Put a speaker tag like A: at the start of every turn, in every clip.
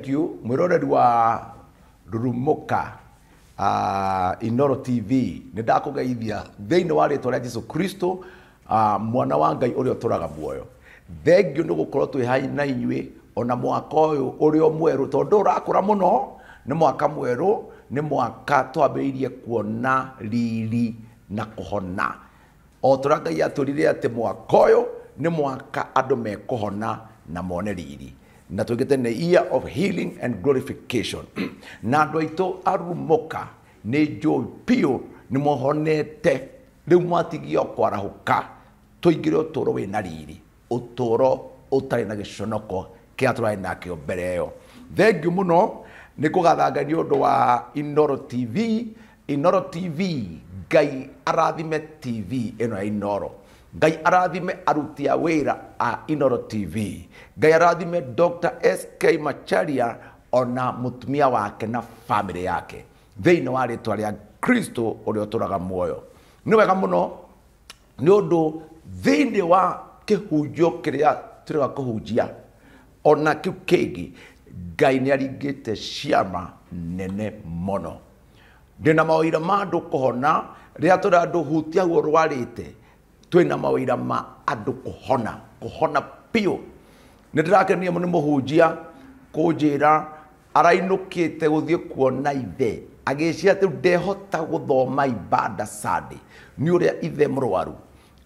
A: Ndiu mwiroreri wa rurumuka uh, ah, inoro tv nä geithia thä inä warä twa rä a jesu kristo uh, mwana wa ngai å rä a å tå raga muoyo thengio nä gå korwo twä hai na inyuä ona mwaka å yå å rä o mwerå tondå å rakå ra må no nä mwaka mwerå nä mwaka twambä irie kuona riri na kå hona o tå ra ngai atå rire atä mwaka å yå nä mwaka andå mekå hona na mone riri na twigite ni year of healing and glorification na andu aitu arumoka ni njui piu ni mohonete ingä re å tå ro wä na riri å tå ro å tarä na gä conoko kä a tå rarä turai o mbere ä yo thengiå iyo thengiu muno ni kugathanga å ndå wa inoro tv inoro tv ngai arathime tv ä no ya inoro ngai arathime aruti a wĩra a inoro tv ngai arathime dr sk macharia ona mutumia wake na bamĩrĩ yake thĩinĩ wa rĩtwa rĩa kristo ũrĩa ũtũraga muoyo nĩ wega mũno nĩ ũndũ thĩinĩ wa kĩhunjio kĩrĩa tũrega kũhunjia ona kĩu kĩngĩ ngai ni aringĩte ciama nene mono ndĩna mawĩra ma andũ kũhona rĩrĩa tũrĩa andũ hutia guo rwarĩte twina mawira ma andu kuhona kuhona piu ni ndirakenia ni muhunjia kunjira arainukite guthie kuona ithe agicia ati ndehota guthoma ibada sande ni uria ithe murwaru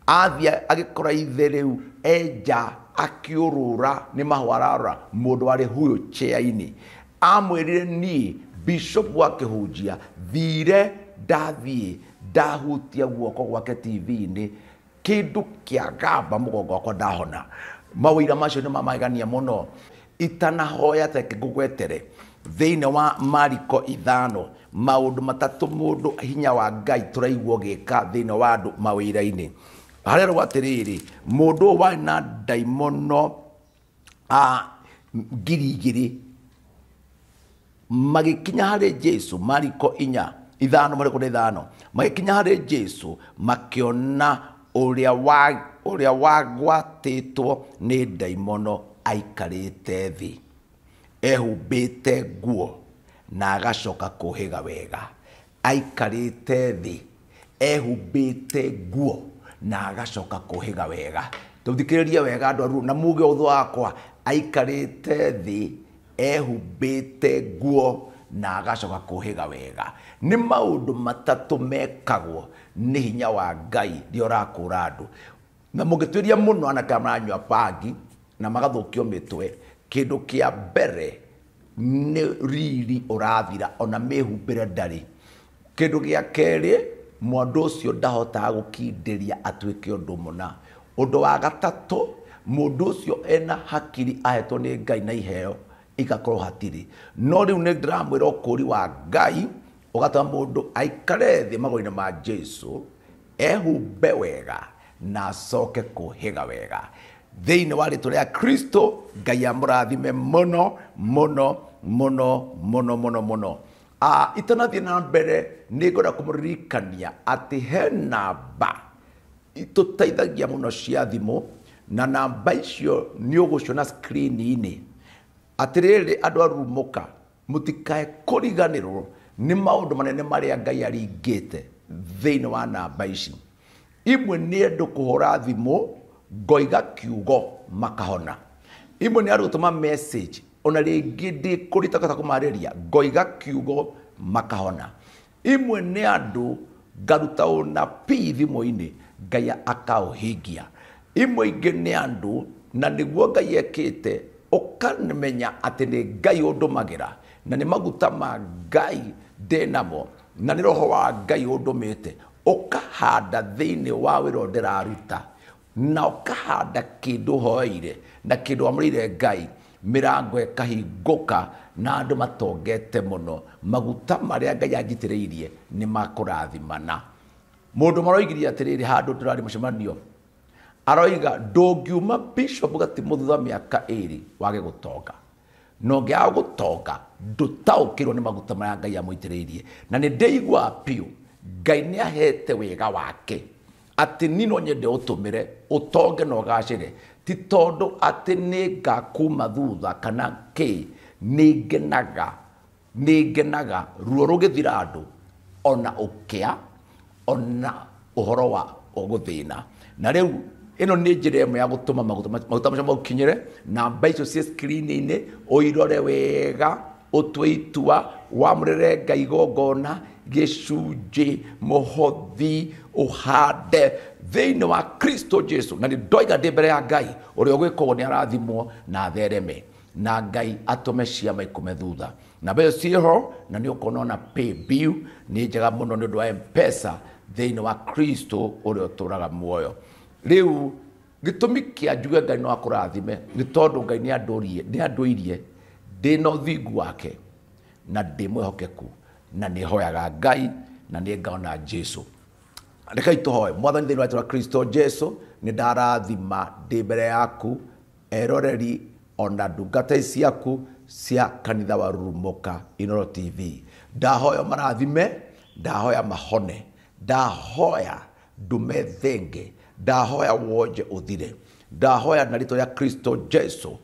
A: athia agikora ithe riu eja akiurura ni mahwarara mundu ari huyo cheaini amwirire ni bishop wa kihunjia thire ndathiä ndahutia guoko gwake tv inä kindu kiagamba mugongo wakwa ndahona mawira macio ni mamaigania muno itanahoya teke ngugwetere thĩinĩ wa mariko ithano maũndũ matatu mũndũ hinya wa ngai turaiguo gika thĩinĩ wa andu mawira-ini harĩa rĩu atĩrĩrĩ wa na ndaimono a ngiri igĩrĩ magĩkinya harĩ jesu mariko inya ithano mariko na ithano magĩkinya harĩ jesu makiona ũrĩa wagwatĩtwo nĩ ndaimono aikarĩte thĩ ehumbĩte nguo na agacoka kũhĩga wega aikarĩte thĩ ehumbĩte nguo na agacoka kũhĩga wega tũthikĩrĩrie wega andũ aru na muge ũthũ wakwa aikarĩte thĩ ehumbĩte nguo na agacoka kũhĩga wega maå ndå matatå mekagwo nä hinya wa ngai rĩo ra andå na ria må no maranyua bangi na kä ndå kä a mbere nä riri rathira ona ndå gä a kerä kerĩ å cio ndahotaga ndå må na å ndå wa ndå å cio ena hakiri ahetwo nä ngai na iheo igakorwo hatirä no rĩu nĩ ndĩramwĩra ũkũri wa ngai må ndå aikare thĩ magũrũ-inĩ ma jesu ehumbe wega na acoke kũhĩga wega thĩinĩ wa rĩtwa rĩa kristo ngai må no må no må mũno mũno uh, itanathiĩ na mbere kå må ririkania atä he namba må no cia thimå na namba icio nĩ ũgũciona skrini inä atĩrĩrĩ andũ a rumoka mũtikae kũriganĩrwo nĩ maũndũ manene maria ngai aringĩte thĩinĩ wa namba ici imwe nĩ andũ kũhũra thimũ ngoiga kiugo makahona imwe nĩ andũ gũtũma message ona rĩngĩ ndĩ kũrita kata ngoiga kiugo makahona imwe nĩ andũ ngaruta ũna pi thimu inĩ ngai akaũhingia imwe ingi nĩ andũ na nĩguo ngai ekite. ukamenya atĩ nĩ ngai ũndũmagĩra na nĩ maguta ma ngai namo na nĩ roho wa ngai ũndũmĩte ũkahanda thĩinĩ wa wĩra ndĩraruta na ũkahanda kĩndũ hoeire na kĩndũ amũrĩire ngai mĩrango ĩkahingũka na andũ matongete mũno maguta marĩa ngai anjitĩrĩirie nĩ makũrathimana mũndũ maroigire atĩrĩrĩ handũ tũrarĩ mũcemanio aroiga ndungiuma bishop gatimå thutha mä aka ä rä wage gå tonga no ngä aga gå tonga taå kä rwo nä maguta marä a ngai amå itä rä irie na nä ndäigua piå ngai nä ahete wega wake atä ni no nyende å tå mä re å tonge na å gacä re ti tondå atä nä ngakuma thutha kana kä nä ngenaga nä ngenaga ruo rå gä thira andå ona å kä a ona å horo wa gå thä na na rä u ino nä njä ra ä mwe ya gå tå ma maguta macio maukinyä re namba icio ciä skrini-inä å irore wega å itua wamå rä re ngai gongona gä cunjä må hothi å hande thä inä wa kristo jesu na nä ndoiga ndä mbere ya ngai å rä a å gwä kogwo nä arathimwo na thereme na ngai atome ciama ikume thutha namba ä yo na nä å konona paybill nä njega må no nä å ndå wa mpesa thä inä wa kristo å rä a å tå raga muoyo riu gitumi kia njuge ngai no akurathime ni tondu ngai ni andũrie ni andũirie ndĩ na thingu wake na ndĩ hokeku na nĩ hoyaga ngai na nĩ ngaona jesu rekai tũhoe mwathani thĩinĩ wa kristo jesu ni ndarathima ndĩ mbere yaku eroreri ona ndungata ciaku cia kanitha wa rurumũka inoro tv ndahoya marathime ndahoya mahone ndahoya ndume thenge ndahoya wonje uthire ndahoya na rito ya kristo jesu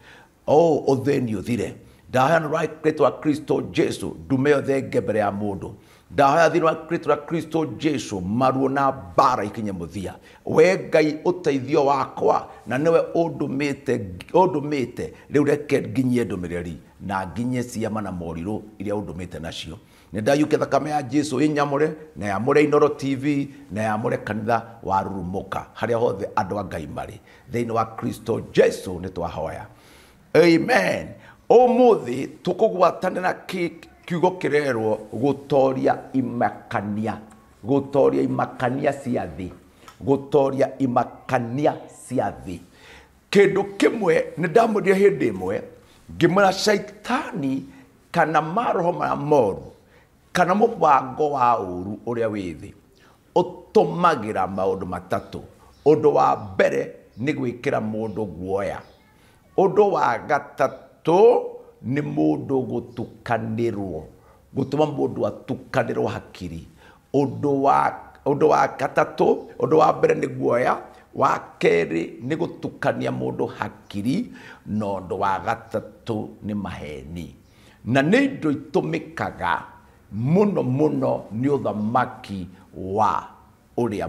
A: o oh, uthini uthire ndahoya nä rĩtwa wa kristo jesu ndume yothe ngembere ya mũndũ ndahoya thĩinĩ wa kristo ra kristo jesu maruo na mbara ikinye mũthia we ngai ũteithio wakwa na nĩwe ũndũmĩte ũndũmĩte rĩu reke nginyie ndũmĩrĩri na nginyie ciama na morirũ iria ũndũmĩte nacio nä ndayukä thakame ya jesu inyamå na yamå re inoro tv na yamå re kanitha wa rurumå ka harä a hothe andå a ngai marä thä wa kristo jesu nä twahoya amen å må thä tå kå na kiugo kä rerwo gå imakania gå toria imakania cia thä gå toria imakania cia thä kä ndå kä mwe nä ndamwä hä ndä ä mwe ngä mwä ra kana maroho maya moru kana mubango wa uru magä ra maå ndå matatå matatu ndå wa mbere ni gwikira mundu guoya ndå wa gatatu ni mundu må gutuma mundu rwo hakiri undu wa gatatå wa gatatu wa mbere ni guoya wa kerä nä gå tukania må ndå hakiri na å ndå wa gatatå nä maheni na nä indo itå mä kaga muno muno nä å thamaki wa å rä a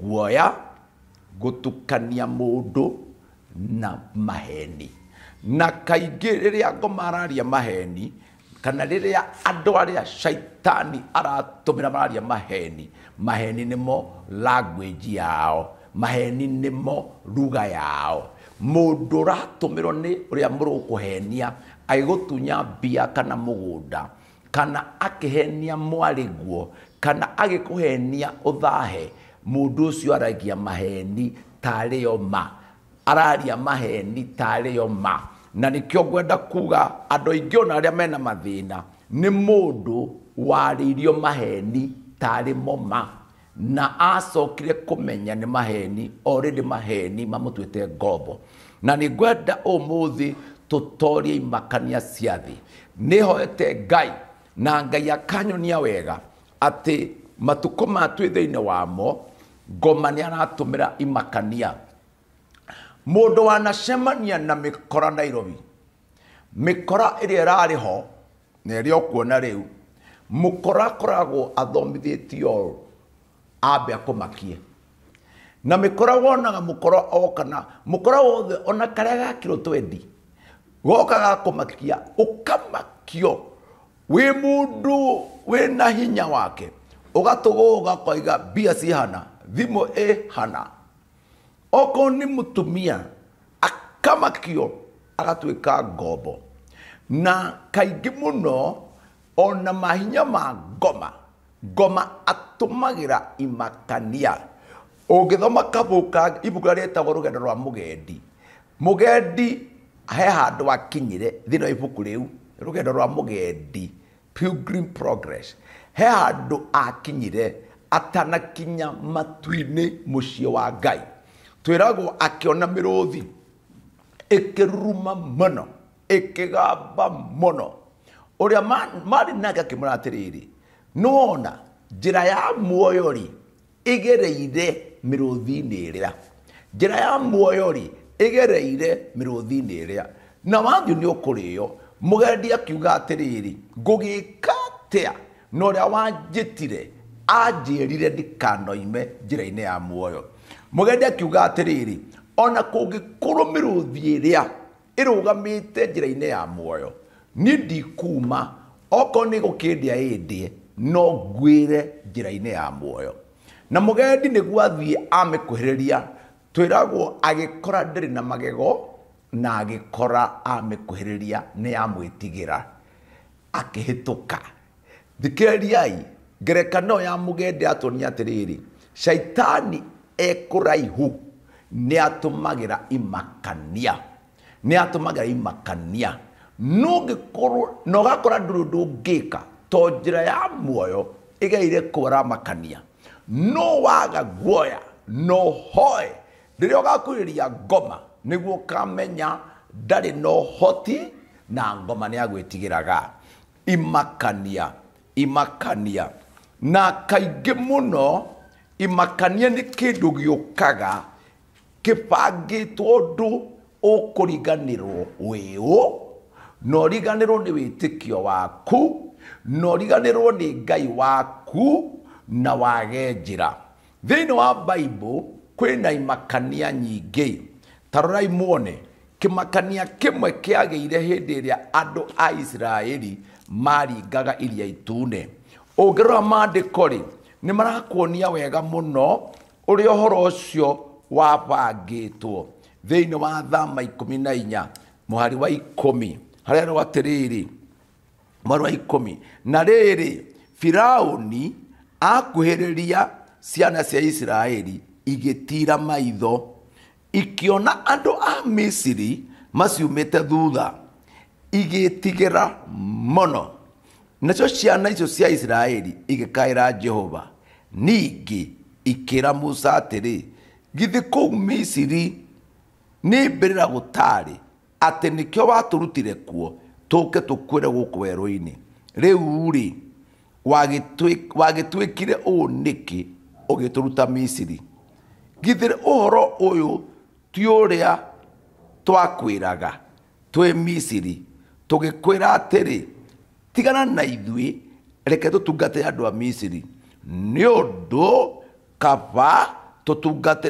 A: guoya gå tukania må ndå na maheni na kaingä rä rä a maheni kana rä rä a andå arä a caitani aratå mä ra mararia maheni maheni nä mo language yao maheni nä mo ruga yao må ndå ratå mä rwo nä å rä a må rå kå henia tunya mbia kana må gå nda kana akihenia mwariguo kana agikuhenia uthahe mundu ucio aragia maheni tarä ma araria maheni tarä ma na nä ngwenda kuga andå aingä ona arä a mena mathäna nä warä irio maheni tarĩ mo ma na acokire menya nä maheni ndä maheni te ngombo na nä ngwenda tå tũtorie imakania cia thä nä hoete ngai na ngai akanyonia wega atä matukå ma thä inä wamo ngoma nä aratå mä ra imakania må ndå wanacemania na mä kora nairobi mä kora ä rä a ärarä ho na ä rä a å kuona rä u må kora akoragwo athomithä tio ambe akå makie na mä kora wonaga må kora okana må kora wothe ona karä a gakirå twendi gokaga akå makia å kamakio wĩ mundu wĩ na hinya wake ugatũgũga koiga mbia ci hana thimũ ĩ hana okorwo nĩ mũtumia akamakio agatuĩka ngombo na kaingĩ mũno ona mahinya ma ngoma ngoma atumagira imakania ũngĩthoma kabuka ibuku rĩrĩa rĩtagwo rũgendo rwa mũgendi mũgendi he handũ akinyire thĩinĩ wa ibuku rĩu rugendo rwa mugendi pilgrim progress he handu akinyire atanakinya matu-inĩ mũciĩ wa ngai twĩragwo akĩona mĩrũthi ĩkĩruruma mũno ĩkĩgamba mũno ũrĩa marĩ nake akĩmwĩra atĩrĩrĩ nĩwona njĩra ya muoyori rĩ ĩgereire mĩrũthi-inĩ ĩrĩa ya muoyori rĩ ĩgereire mĩrũthi-inĩ na wathiĩ ni ũkũrĩo gendi akiuga atiriri ngugika atia no ria wanjitire anjirire ndikanoime ra inä ya muoyo gendi akiuga atiriri ona kungäkorwo mä rå rå irugamä te njä ya muoyo ni ndikuma okorwo nä gå kä ndä a ä no ngwä njä ya muoyo na må gendi nä guo athiä amä kå hä rä ria twä ragwo agä kora ndä na magego na agikora amikuhiriria ni amwitigira akihituka thikiriai ngerekano ya mugende atuonia atiriri shaitani ekuraihu ni atumagira imakania ni atumagira imakania nungikorwo na ugakora nduri undu ngika to njira ya muoyo igeire kuramakania no waga guoya no hoe riria ugakuiriria ngoma niguo kamenya ndarä na hoti na ngoma nĩ agwĩtigĩraga imakania imakania na må no imakania ndå å kå riganä rwo wä å na wä tä kio waku na rwo nä ngai waku na wage thä thĩinĩ wa kwä na imakania nyingä tarorai muone kimakania kimwe kiagiire hindi iria andu a isiraeli maringaga iria itune ungirora maandiko-rĩ nĩ marakuonia wega mũno ũrĩa ũhoro ũcio wabangĩtwo thĩinĩ wa thama ikũmi na inya mũhari wa ikũmi harĩa rwo atĩrĩrĩ mũhari wa ikũmi na riri firauni akuhĩrĩria ciana cia isiraeli igĩtira maitho ikiona andå a misiri maciumä thutha igätigä mono nacio ciana icio cia isiraeli igä jehova ningä ikä musa atä rä githä kå u misiri nä mbä rä ra gå tarä atä nä kä o watå rutire kuo tå ke tå kuä re gå kå werå-inä rä u-rä wagä tuä kire å ũ nä kä å gä tå ruta misiri githä å horo å yå ti uria twakwiraga twi misiri tugikwira atiri tigana na ithuä reke tutungatire andå a misiri å ndå kaba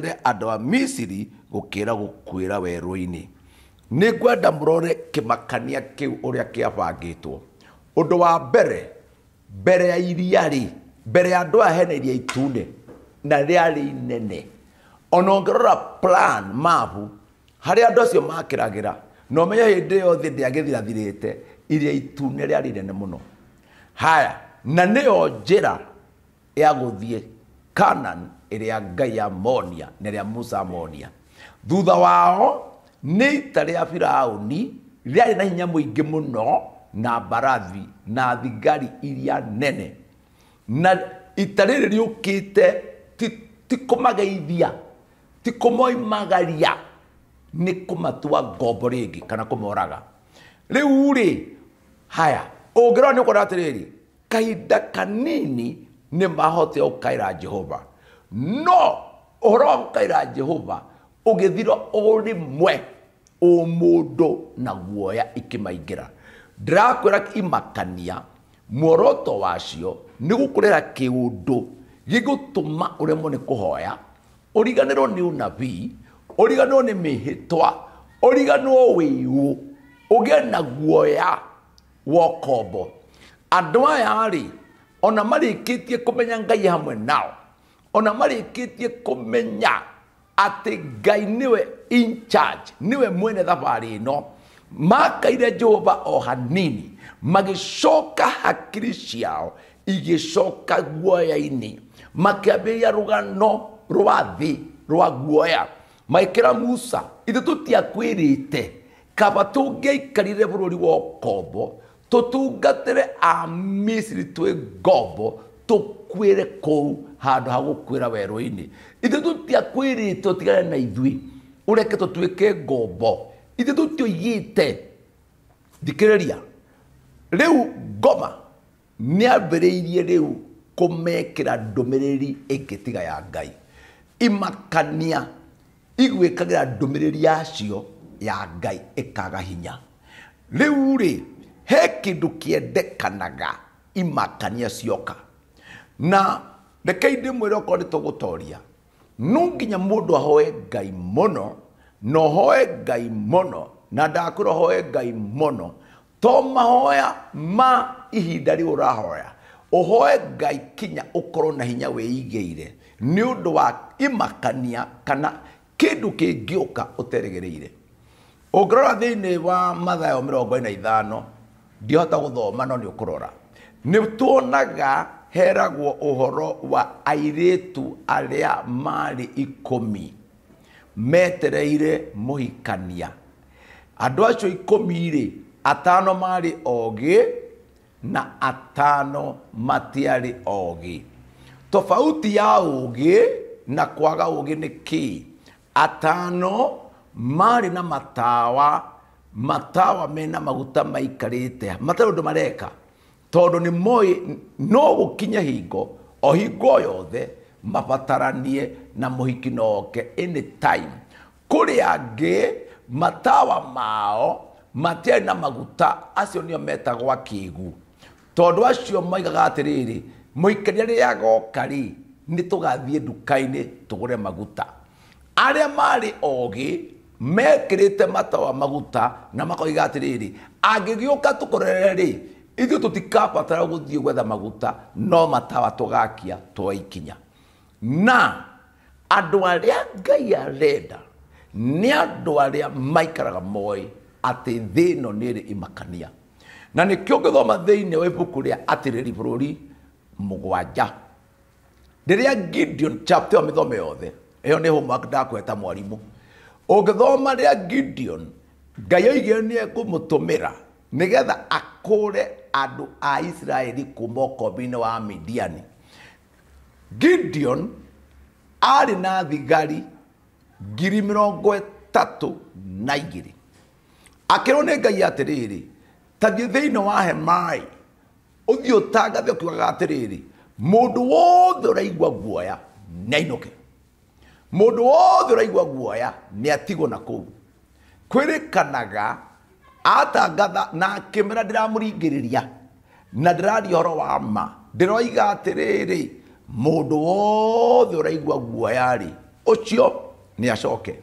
A: re andå a misiri gukira gukwira weru inä nä ngwenda må rore kä makania kä u å rä a kä two å ndå wa mbere mbere ya iria rä mbere ya andå aheneria hena iria itune na rä arä inene ona ũngĩrora plan mabu harĩa andũ acio makĩragĩra na ũmenye hĩndĩ yothe ndĩa gĩthirathirĩte iria itune rĩarĩ inene muno haya na nĩyo njĩra ya guthie kanan ĩrĩa ngai amonia na ĩrĩa musa amonia thutha wao nĩ ita firauni firaũni rĩarĩ na hinya mũingĩ muno na barathi na thigari iria nene na ita rĩrĩ rĩũkĩte ti kũmageithia ti magaria ni kumatua ngombo ringi kana kumoraga riu ri haya ungirwo ni ukona atiriri kahinda kanini ni mahote ukaira jehova no uhoro ukaira jehova ugithira mwe umundu na guoya ikimaingira ndirakwira imakania muoroto wacio ni gukurira kiundu gigutuma uremo ni kuhoya uriganirwo nä å nabii uriganirwo nä mä hä twa uriganirwo wä ũ ũgĩe na guoya wa ũkombo andũ aya-rĩ ona marĩkĩtie kũmenya ngai hamwe nao ona marĩkĩtie kumenya atĩ ngai niwe in charge niwe mwene thabarĩ no makaire jehova o hanini magĩcoka hakiri ciao igĩcoka guoya-inĩ makĩambĩrĩria rugano rwa thi rwa guoya magikira musa ithu tutiakwirite kaba tungiaikarire bururi wa ukombo tutungatire a misiri twi ngombo tukwire kuu handu ha gukwira werũ-inĩ ithu tutiakwirite utigane na ithui ureke tutuĩke ngombo ithu tutiũigĩte thikĩrĩria rĩu ngoma nĩambĩrĩirie rĩu kũmekĩra ndũmĩrĩri ĩngĩ tiga ya ngai imakania rä ri yacio ya ngai kaga hinya u rä he kä endekanaga imakania cioka na rekei ndĩmwĩre okorwo nĩ toria no nginya ndå ahoe ngai mono na hoe ngai mono na ndakwĩra hoe ngai mono to mahoya ma ihinda rahoya å hoe ngai kinya korwo na hinya ire nä å ndå wa imakania kana kä ndå kä ngä å ka å ire å ngä rora thä inä wa mathayo mä rongo na ithano ndihota gå thoma no nä å kå rora nä tuonaga heragwo å horo wa a marä ikå mi metereire hikania andå acio mi rä atano marĩ ogĩ na atano matiarĩ ogĩ tofauti ya ũgĩ na kwaga ũgĩ ni ki atano mari na matawa matawa mena maguta maikarĩte matawa ũndũ mareka tondũ ni moĩ no gũkinya hingo o hingo yothe mabataranie na mũhiki noke time kuri angĩ matawa mao matiarĩ na maguta acio nĩo metagwo akĩgu tondũ acio maigaga atĩrĩrĩ muikaria riria goka ri ni tugathie nduka gå re maguta aria mekä rä te matawa maguta na makoiga korere rä tukorere tå ithuĩ gå thiä gwetha maguta no matawa tũgakia twa ikinya na arä a ngai arenda andå arä a maikaraga atä thä no nä rä imakania na nĩkĩo ngĩthoma thĩinĩ wa ibuku bå rå ri mugwanja riria gideon chapter mithome yothe iyo ni homework ndakweta mwarimu ungithoma riria gideon ngai oigire ni ekumutumira nigetha akure andu a isiraeli kuma ukombi-ini wa midiani gideon ari na thigari ngiri mĩrongo ĩtatũ na igĩrĩ akĩrwo nĩ ngai atĩrĩrĩ tathiĩ thĩinĩ wa hemai å tangathe atä rä rä må ndå wothe å raigua guoya nä ainå ke må ndå wothe å raigua guoya nä atigwo na kå u kwä rä kanaga atangatha na akä mera ndä ramå ringä rä ria na ndä ndiraria horo wa ma ndä roiga atä rä rä må ndå wothe å raigua guoya rä å cio nä acoke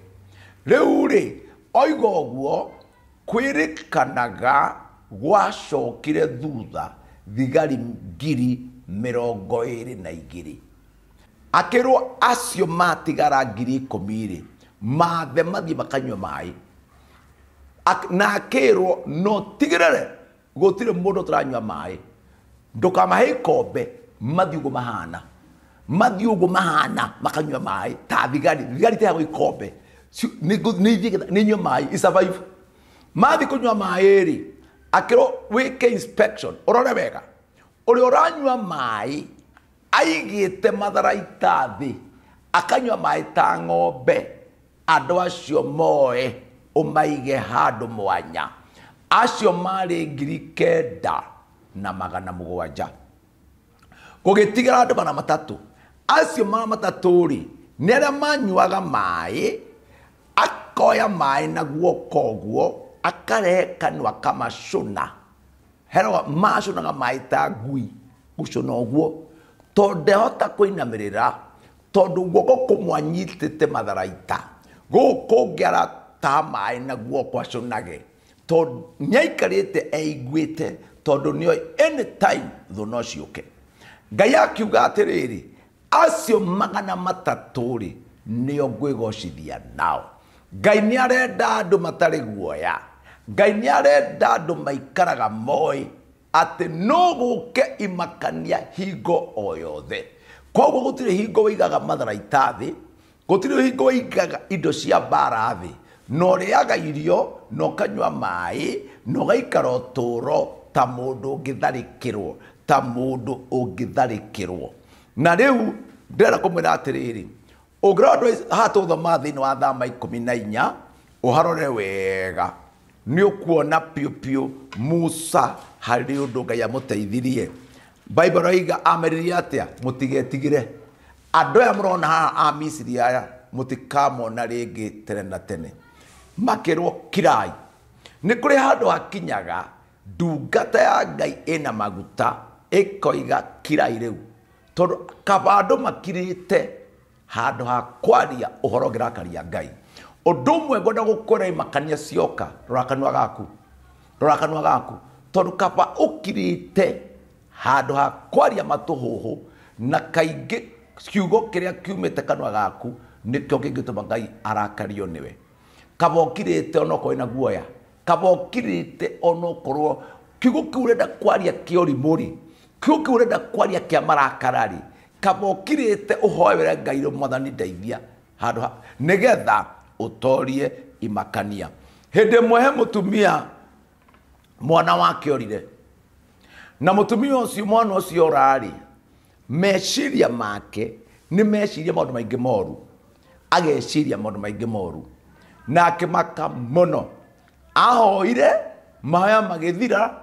A: rä u rä oiga å guo kwä rä kanaga gwacokire thutha thigari ngiri mirongo iri na igiri akirwo acio matigara ngiri ikumi ri mathe mathii makanywa mai na akirwo no tigirere gutire mundu turanywa mai ndukamahe ikombe mathii uguo mahana mathii uguo mahana makanywa mai ta thigari thigari teagwo ikombe ni inyua mai isurvive mathi kå nyua maä rä akirwo wike inspection urore wega uri uranywa mai aigite matharaita thi akanyua mai ta ng'ombe andå acio moe umaige handå mwanya acio marä ngirikenda na magana mugwanja gũgĩtigĩra andũ mana matatu acio mara matatu ri nĩ arĩa manyuaga mai akoya mai na guoko guo akarehekanwa kamacũna herwo macũnaga maĩ ta ngui gũcũna ũguo tondũ ndehota kũinamĩrĩra tondũ guoko kũmwanyitĩte matharaita gũkũ kũngĩ arataha maĩ na guoko acũnage tondũ nĩaikarĩte eiguĩte tondũ nĩoĩ anytime thũ no ciũke ngai akiuga atĩrĩrĩ acio magana matatũ-rĩ nĩo ngwĩgocithia nao ngai nĩ arenda andũ matarĩ guoya ngai nä arenda andå maikaraga moä atä no gå ke imakania hingo o yothe koguo gå tirä hingo wä igaga matharaita thä gå tirä hingo wä igaga indo cia mbara thä na å rä aga irio na å kanyua maä na å gaikara å tå ro ta må ndå å ngä tharä kä rwo ta må ndå å ngä tharä kä rwo na rä u ndärera kå mwä ra atä rä rä å ngä rora hatå thoma thä inä wa thama ikå mi na inya å harore wega nä å kuona piå piå musa harä å ndå ngai amå teithirie bible aiga ameririe atä a må re andå aya må rona haha a misiri aya må tikamona rä ngä tene na tene makä rwo kirai nä kå rä handå hakinyaga ndungata ya ngai na maguta koiga kirai u tondå kaba makirä te handå ha kwaria ũhoro rakaria ngai undu umwe ngwenda gukora imakania cioka rora gaku rora gaku tondu kaba ukirite handu ha kwaria hå na kaingi kiugo kiumä te kanua gaku tå ma ngai arakario niwe kaba ukirite onokorwo na guoya kaba ukirite onokorwo kiugo kiu urenda kwaria kia urimu-ri kiugo kiu urenda kwaria a marakara-ri kaba ukirite uhoewere ngai mwathani ndeithia handu nigetha utorie imakania hindi mwehe he mutumia mwana wake orire na mutumia ucio mwana ucio orari meciria make nä meciria maå ndå maingä moru ageciria maå ndå maingä moru na akimaka muno ahoire mahoya magithira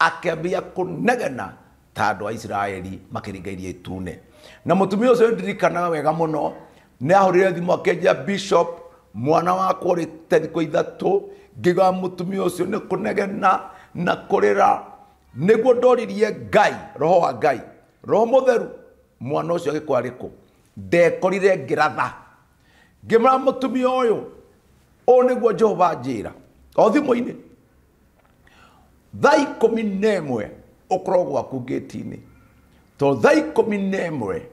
A: akĩambia kũnegena ta andũ a isiraeli makĩringa iria itune na mutumia ũcio ndirikanaga wega mũno nĩ ahurire thimo akĩenjia bishop mwana wakwa rä terikå ithatå ngä må tumia å cio nä kå negena na kå rä ra nä guo ndoririe ngai roho wa ngai roho må theru mwana å cio agä kwarä kå ndekorire ngä ratha ngä mara må tumia å yå å nä guo jehova njä ra o thimå-inä thaa ikå na ä mwe å korwo gwaku ti inä to thaa ikå na ä mwe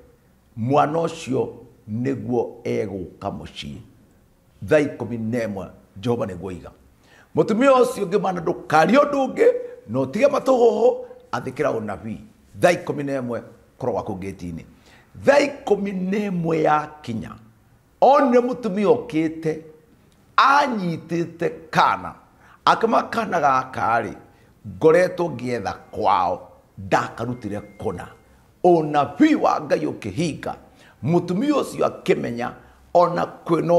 A: mwana å cio nä guo egå ka må ciä thaa ikumi na ĩmwe jehova nä guo iga må tumia å cio ngä mana ndå kari å ndå ngä na å tige matå håhå athä kä ra å nabii thaa ikumi na ĩmwe korwo wakå ngä ti-inä thaa ikumi na ya kinya onire må tumia å kä te anyitä te kana akamakana gakarä ngoretwo ngĩetha kwao ndakarutire kona ũnabii wa ngai ũkĩhinga mũtumia ũcio akĩmenya ona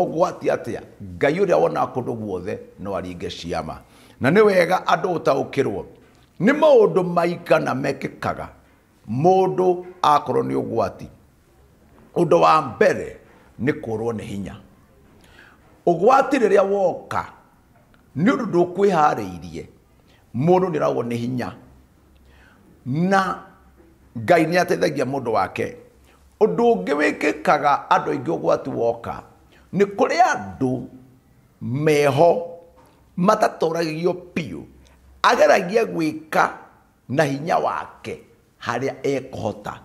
A: gwati atä a ngai ũrĩa wonaga ndå guothe no aringe ciama na nä wega andũ ũtaũkĩrwo nĩ maũndũ maigana må ndå akorwo gwati å ndå wa mbere kå rwo nä hinya rä a woka nĩ ũndũ ndũkwĩharĩirie mũndũ nĩ ragwo nä hinya na ngai nä ateithagia ndå wake undu kaga wikikaga andu aingi ugwati woka ni kuri andu meho matatoragio piu ageragia gwika na hinya wake haria ekuhota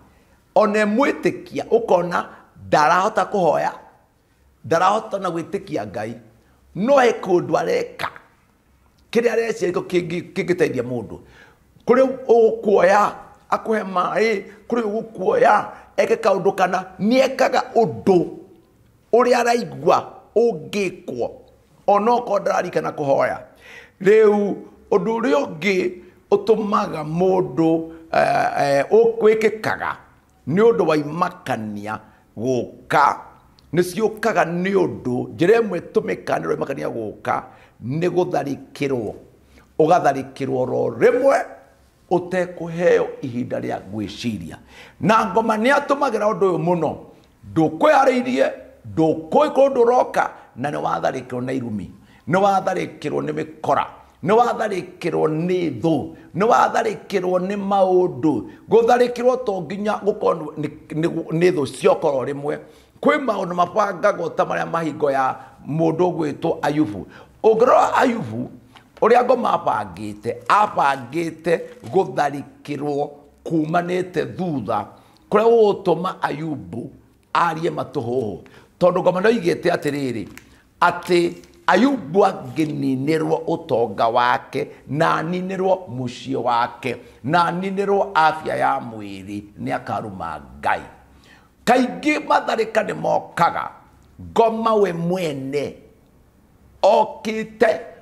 A: one mwitikia ukona ndarahota kuhoya ndarahota na gwitikia ngai no he kundu areka kiria areciria kingiteithia mundu kuri ukuoya akå he maä kå rä å gå kuoya eke kaå ndå kana nä ekaga å ndå å rä a araigua å ngä kwo onokorwo ndararikana kå hoya rä u å ndå å rä a å ngä å tå maga må ndå eh, eh, wä kä kaga nä å ndå wa imakania gå ka nä ciå kaga nä å ndå njä ra ä mwe tå mä ka nä raimakania gå ka nä gå tharä kä rwo å gatharä kä rwo ro rä mwe utekũheo ihinda rĩa gwĩciria na ngoma nĩ atũmagĩra ũndũ ũyũ mũno ndũkwĩharĩirie ndũkũĩ kũndũ roka na nĩ watharĩkĩrwo na irumi nĩ watharĩkĩrwo nĩ mĩkora nĩ watharĩkĩrwo nĩ thũ nĩ watharĩkĩrwo nĩ maũndũ gũtharĩkĩrwo to nginya gũkorwo nĩ thũ ciokoro rĩmwe kwĩ maũndũ mabangagwo ta marĩa mahingo ya mũndũ ũgwĩtwo ayubu ũngĩrora ayubu uria ngoma abangite abangite gutharikirwo kumanite thutha kuria ma ayubu arie matuhuhu tondu ngoma ndoigite atiriri ati ayubu angininirwo utonga wake na aninirwo muciĩ wake na aninirwo afya ya mwiri ni akaruma ngai kaingĩ matharĩka nĩ mokaga ngoma we mwene okĩte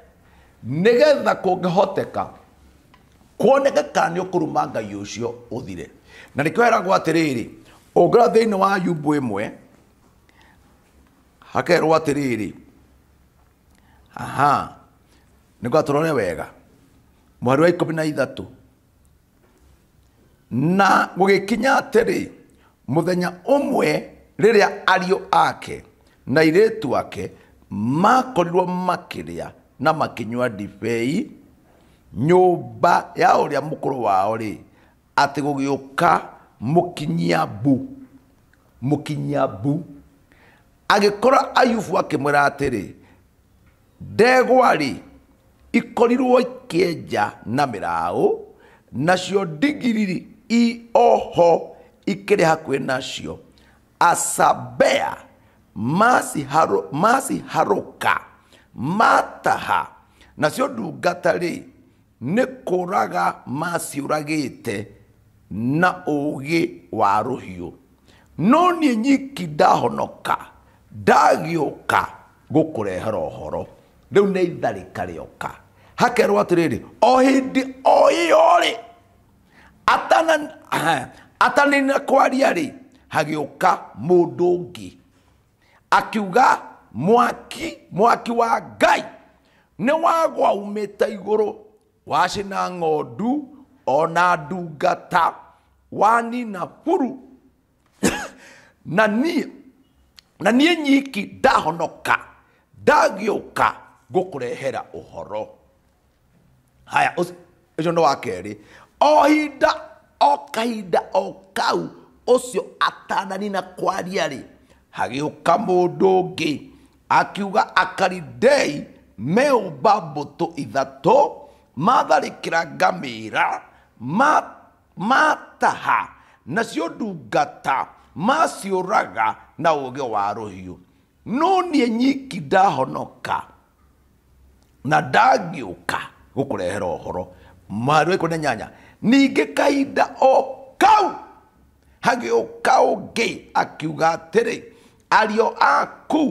A: nigetha kungihoteka kuoneke kana nä å kå ruma ngai å cio å thire na nä kä weragwo atä rä rä å thä wa yubu ä mwe hakerwo atä rä rä aha nä gwatå wega mwari wa ikå mi na ithatå na gå gä kinya atä rä må thenya å mwe rä rä a ariå ake na airä tu ake makorirwo makä rä a na makinyua ndibei nyoba ya uria mukuru wao ri ati gugiuka mukinyia mbu mukinyia mbu agikora ayubu akimwira atiri ndegwa ri ikorirwo ikienja na miraũ nacio ndigiriri ioho ikĩrĩ hakuhĩ nacio asabea haroka mataha nacio ndungata rĩ nĩ kũraga te na gä wa hiå no niä nyiki ndahonoka rä u nä itharä ka rä oka hakerwo rä o ndä o atana rĩ atanina kwaria rĩ hagĩũka mũndũ ũngĩ akiuga mwaki mwaki wa ngai nä wagwa umä waci na ng'ondu ona ndungata wanina buru na niä na niä nyiki ndahonoka ndagä ka ngå kå rehera å horo haya å cio nä wa kerä o o kahinda o kau å cio atanani na kwaria rä hagä å ka må ndå å ngä akiuga akalidei meũmba mbũtũ ithatũ matharĩkĩra ngamĩra mataha nacio ndungata maciũraga na ũũgĩ wa rũhiũ no niĩ nyiki ndahonoka na ndangĩũka gũkũrehera ũhoro mwarĩ ikũmi ne nyanya ningĩ kahinda o kau hagĩũka ũngĩ akiuga atĩrĩ ario aku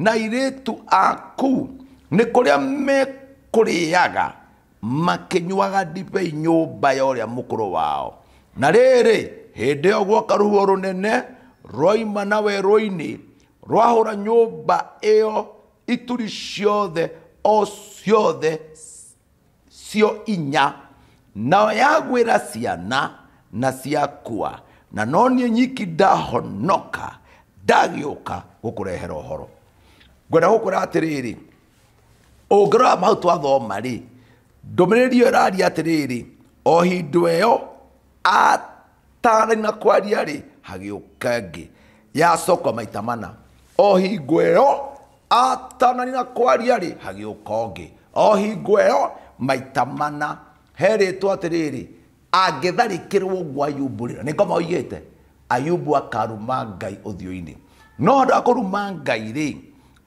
A: na iretu aku nä kå rä a mekå rä aga ndibei nyumba ya uria mukuru wao na riri hindi yo gwoka ruhuho runene rwaima na werũ-inĩ rwahũra nyũmba ĩyo ituri ciothe o ciothe cio inya na yagwira ciana na ciakua na no niĩ nyiki ndahonoka rehera å horo ngwenda gå kå ra atä rä rä å ngä rora mahau twathoma rä ndå mä rä ri ä yo ä raria atä rä rä o hindå ä yo atanani na kwaria rä hagä å ka ngä yacoka maita mana o hingo ä yo atanani na kwaria rä hagä å ka å ngä o hingo ä yo maita mana herĩtwo atĩrĩrĩ angĩtharĩkĩrwo ũguo ayubu rĩra nĩ ngoma te ayubu akaruma ngai ũthiũ inä no akå ruma ngai rä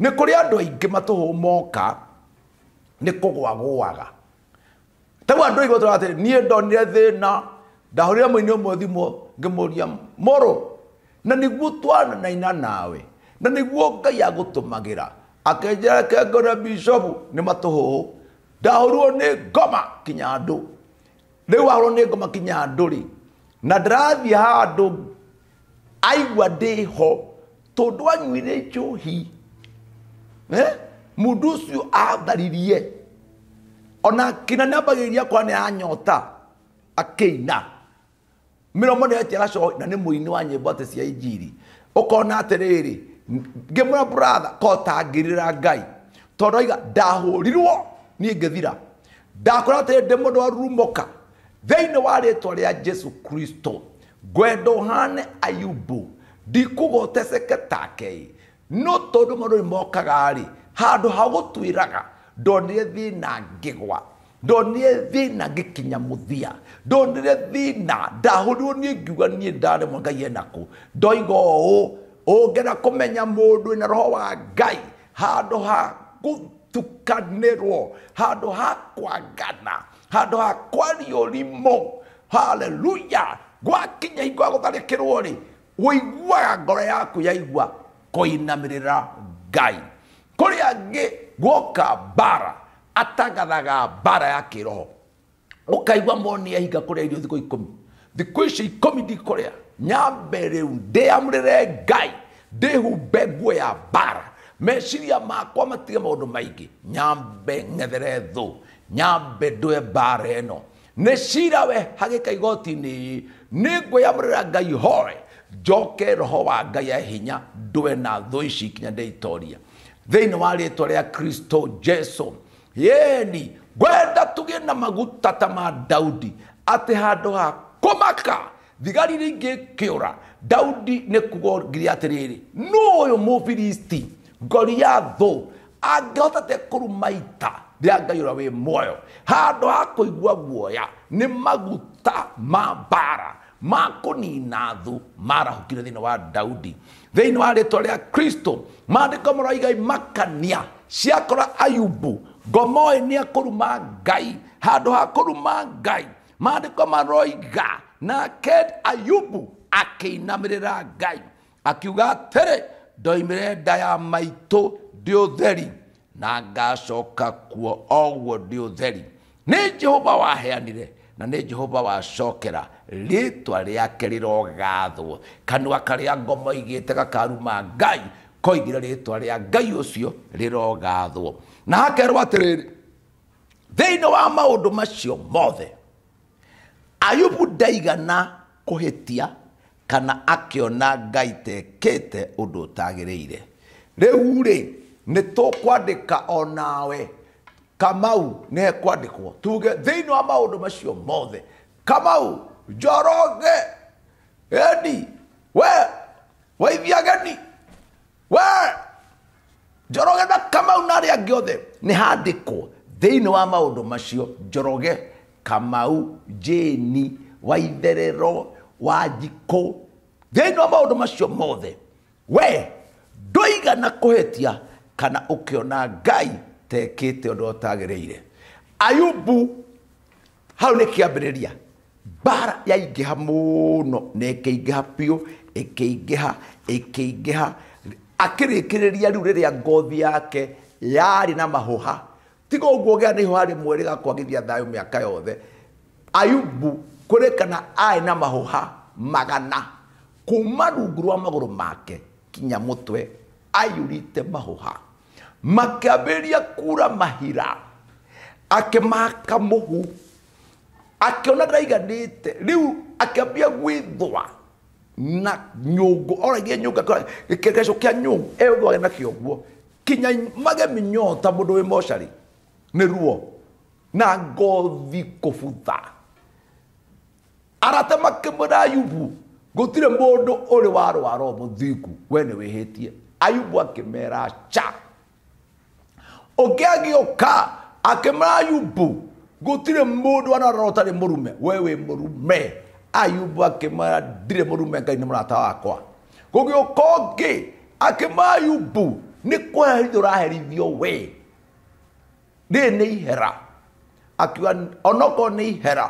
A: nä kå rä andå aingä matå hå moka nä kå gwagwaga gåaga andå aigå tå niä ndonire thä na ndahå rä re må inä å mwe thimå ngä må ria må rå na nä guo twananaina nawe na nä guo ngai agå tå magä ra akenjera kengore nä matå hå hå ndahårirwo nä ngoma kinya andå rä u ahå nä ngoma kinya andå rä na ndärathiä handå aigua ndä ho tondå anyuire hi eh mundu ucio atharirie ona kina nä ambagä akorwo nä anyota akäina mä romo nä etia gaco na nä må ini wa nyä mbo cia injiri å kona atä rä rä ngä mwä ra bratha kotangä rä ra ngai tondå aiga ndahå rirwo niä ngä thira ndakora atä ndä må ndå warumoka thä wa rä twa rä a jesu kristo ngwenda å hane ayubu ndikå teceke take no tondu maundu ni mokaga rĩ handũ ha gũtwĩraga ndonire thĩna ngĩgwa ndonire thĩna ngĩkinya mũthia ndonire thĩna ndahũrirwo niĩ ngiuga niĩ ndaremwo ngai enaku ndoiga ũũ ũngĩenda kũmenya mũndũ na roho wa ngai handũ ha gũtukanĩrwo handũ ha kwangana handũ ha kwario rimũ haleluya gwakinya hingo ya gũtharĩkĩrwo rĩ ũiguaga ngoro yaku yaigua koinamirira ngai kuri angi guoka mbara atagathaga mbara ya kiroho ukaigua moni yahinga kuria irio thiku ikumi thiku icio ikumi ndikuria nyambe riu ndiamurire ngai ndihumbe nguo ya mbara meciria makwa matige maundu maingi nyambe ng'ethere thu nyambe ndue mbara ino nä cira we hagä ka igoti ni nä ngwä yamå rä ra ngai hoe njoke roho wa ngai ahinya e ndwe na thå ici ikinya ndä itoria thä inä wa rä twa rä kristo jesu yeni ngwenda tugä na maguta ta ma daudi atä handå ha maka thigari rä ingä kä ra daudi nä kugogire atä rä rä no å yå må ya thå angä te kå ruma ita rä a ngai å ra wä muoyo handå ha kå igua guoya nä maguta ma mbara makunina thu thä inä wa daudi inä wa ritwa ria kristo maandiko maraigai makania ciakora ayubu ngomoä nä ruma ngai handå ha ruma ngai maandiko maroiga nake ayubu inamä rä ra ngai akiuga atärä ndoimä re nda ya maitå ndä å theri na ngacoka kuo oguo ndä å theri nä jehova waheanire na nä jehova wacokera ritwa riake rirogathwo kanua karia ngomo te gakaruma ngai koigire rä a ngai rä rogathwo na hakerwo thä inä wa ndå macio mothe ayubu ndaigana tia kana ona ngai u rä nä tå kwandä ka onawe kamau kwo tuge inä wa ndå macio mothe kamau Njoroge, Edi, we Waithiageni, we Njoroge na Kamau na arĩa angĩ othe nĩ handĩkwo thĩinĩ wa maũndũ macio Njoroge, Kamau, Jane, Waitherero, Wanjikũ thĩinĩ wa maũndũ macio mothe we ndoigana kũhĩtia kana ukiona ngai tekĩte ũndũ ũtagĩrĩire ayubu hau nĩ kĩambĩrĩria mbara yaingäha må no na ä kä ingäha biå ä kä ingäha ä kä ingäha akä rä kä rä ria rä u rä rä a ngothi yake yarä na mahå ha tiga å guo gä a nä ihå ha rä mwe rä thayå mä aka yothe ayubu kå rä kana aä na mahå ha magana kuma rungu rwa magå rå make kinya må twe ayurite mahå ha makä ambä ria kura mahira akä maka må hu akiona ndaiganite riu akiambia gwithwa na nyungu oragia nyungu kigeco kia nyungu ethwage na kioguo kinya mage minyota mundu wi mochari ni ruo na ngothi kubutha arate makimwira ayubu gutire mundu uri warwara rwaro muthingu we ni wihitie ayubu akimera cha ungiagioka akimera ayubu gutire mundu ana rota ri murume we wi murume ayubu akimwira ndire murume ngai ni murata wakwa gugiuka ungi akimwira ayubu ni kweherithio ũraherithio we rĩrĩ nĩ ihera akiuga onoko nĩ ihera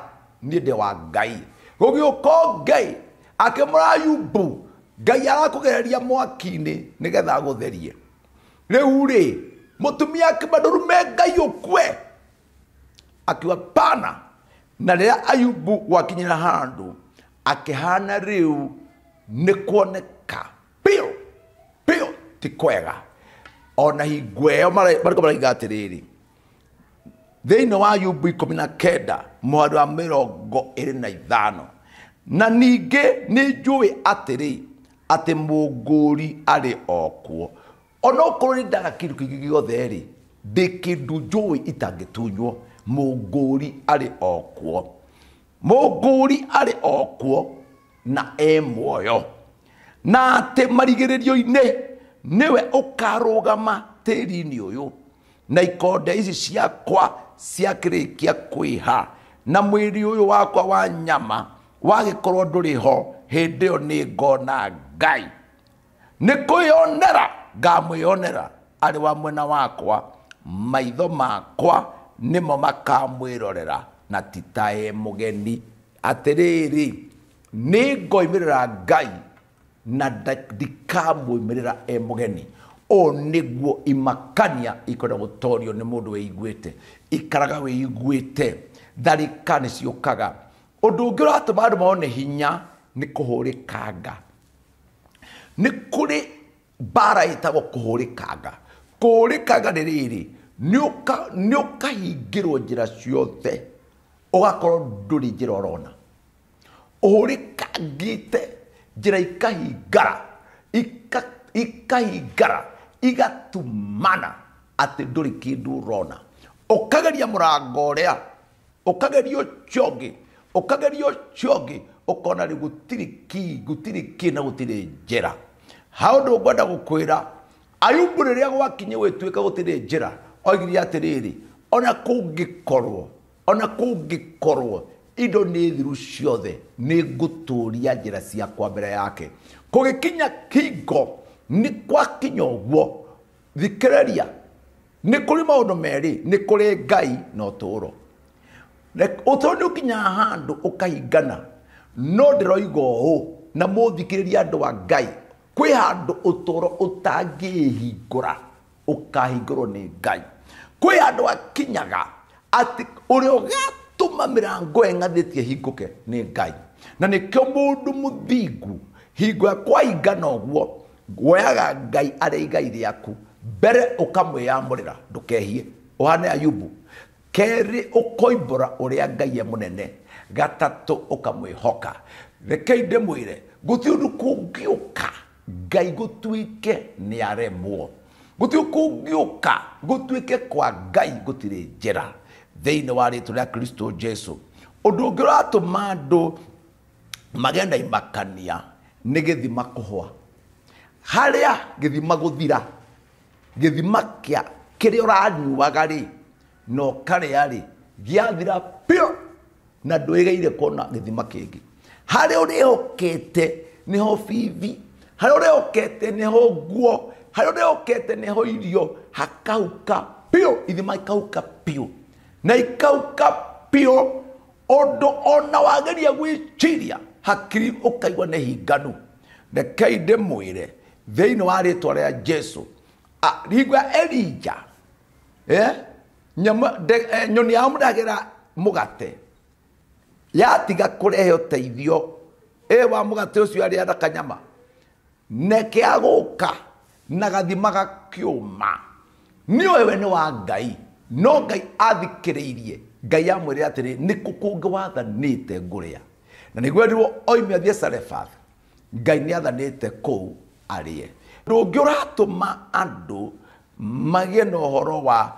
A: niĩ ndĩ wa ngai gũgĩũka ngai akĩmũra ayubu ngai arakũgereria mwaki-inĩ nĩgetha agũtherie rĩu rĩ mũtumia akĩma ndũrume ngai ũkue akiwa pana na riria ayubu wakinyira handu akihana riu ni kuoneka pio pio ti kwega ona hingo ĩyo mariko maraiga thä inä wa ayubu ikũmi na kenda mwari wa mĩrongo ĩrĩ na ithano na atä rä atä må ngå ri arä okuo ona okorwo nä ndaga otherä ndä kä rĩ njå ä itangä tunywo mũngũri arĩ okuo mũngũri arĩ okuo na e muoyo na atĩ marigĩrĩrio-inĩ nĩwe ũkarũgama tĩri-inĩ ũyũ na ikonde ici ciakwa ciakĩrĩkia ha na mwĩrĩ ũyũ wakwa wa nyama wagĩkorwo ndũrĩ ho hĩndĩ ĩyo nĩ ngona ngai nĩ kwĩonera ngamwĩonera arĩ wa mwena wakwa maitho makwa nimo makamwirorera na titae mugeni atiriri ni ngoimirira ngai na ndikamwimirira e mugeni o nä imakania ikwenda gå torio nä må ndå wä te ikaraga wä iguä te tharika nä ciåkaga å ndå å ngä å ratå ma maone hinya nä kå hå rä kanga nä kå rä mbara ä tagwo kå hå rä kanga kå hå rä kanga nä rä rä nä å kahingä rwo njä ra ciothe å gakorwo ndå rä njä ra å rona å hå rä kangä te njä ra ikahingara ikahingara igatumana atä ndå rä kä ndå rona å kageria må rango å rä a å kageria å ciongä å kageria å å ukona rä gutirä ki kä na gutirä njä ra ha å ndå ngwenda gå kwä ra ayumbu rä rä a gwakinyä gwä tuä ka gå tirä njä ra oigire atiriri ona kungikorwo ona kungikorwo indo nä thiru ciothe nä ngå tå ria njä ra ciakwa mbere yake kå gä kinya kingo nä kwakinya å guo thikärä nä kå rä maå ndå merä nä kå rä ngai na å tå ro å tå ro nä å handå å kahingana no ndä roiga å na må thikä rä ria andå a ngai kwä handå å tå ro å tangä hingå ra ukahingurwo nä ngai kwä andå akinyaga atä å rä a å gatå mirango ĩng'athĩtie tie hingå ke nä ngai na nä kä o må ndå må thingu hingo ya kwaingana å guo woyaga ngai arä igai rä aku mbere å kamwä yamå rä ra ndå kehie å ayubu kerä å koimbå å rä a ngai e må nene gatatå å kamwä hoka rekei ndä mwä re gå tiå ndå kå ngä å ka ngai gå tuä ke nä aremwo kå ngä å ka gå tuä ke kwa ngai gå tirä gũtirĩ thä thĩinĩ wa rä rĩtwa rĩa kristo jesu å å ndå ngä ũngĩ ũratũma andũ magĩe na imakania nä gä gä thima thima kå a harä gå thira gä thima kä a kä rä a å ranyuaga rä na a rä gä athira piũ na ndå ndwĩgĩire kuona gĩthima kĩngĩ harĩa nä ho bithi harä a å harĩa nä ho nguo harĩa okete neho irio hakauka piå ithima ikauka piũ na ikauka å ndå ona wageria gwĩciria hakiri kaigua nä hinganu rekei ndĩmwĩre thĩinĩ wa rĩtwa rĩa jesu hingo ya elija eh? nyoni yao må gate yatiga å teithio ä wa mũgate ũcio arĩa na kanyama neke agũka na gathimaga kiuma nä ewe we nä wa ngai no ngai athikä rä irie ngai amwä atä rä nä kå kå ngä wathanä te ngå rä a na nä gwendirwo oime athiä sarefath ngai nä athanä te kå u arä e ndå ngä å ratå ma andå magä na å horo wa,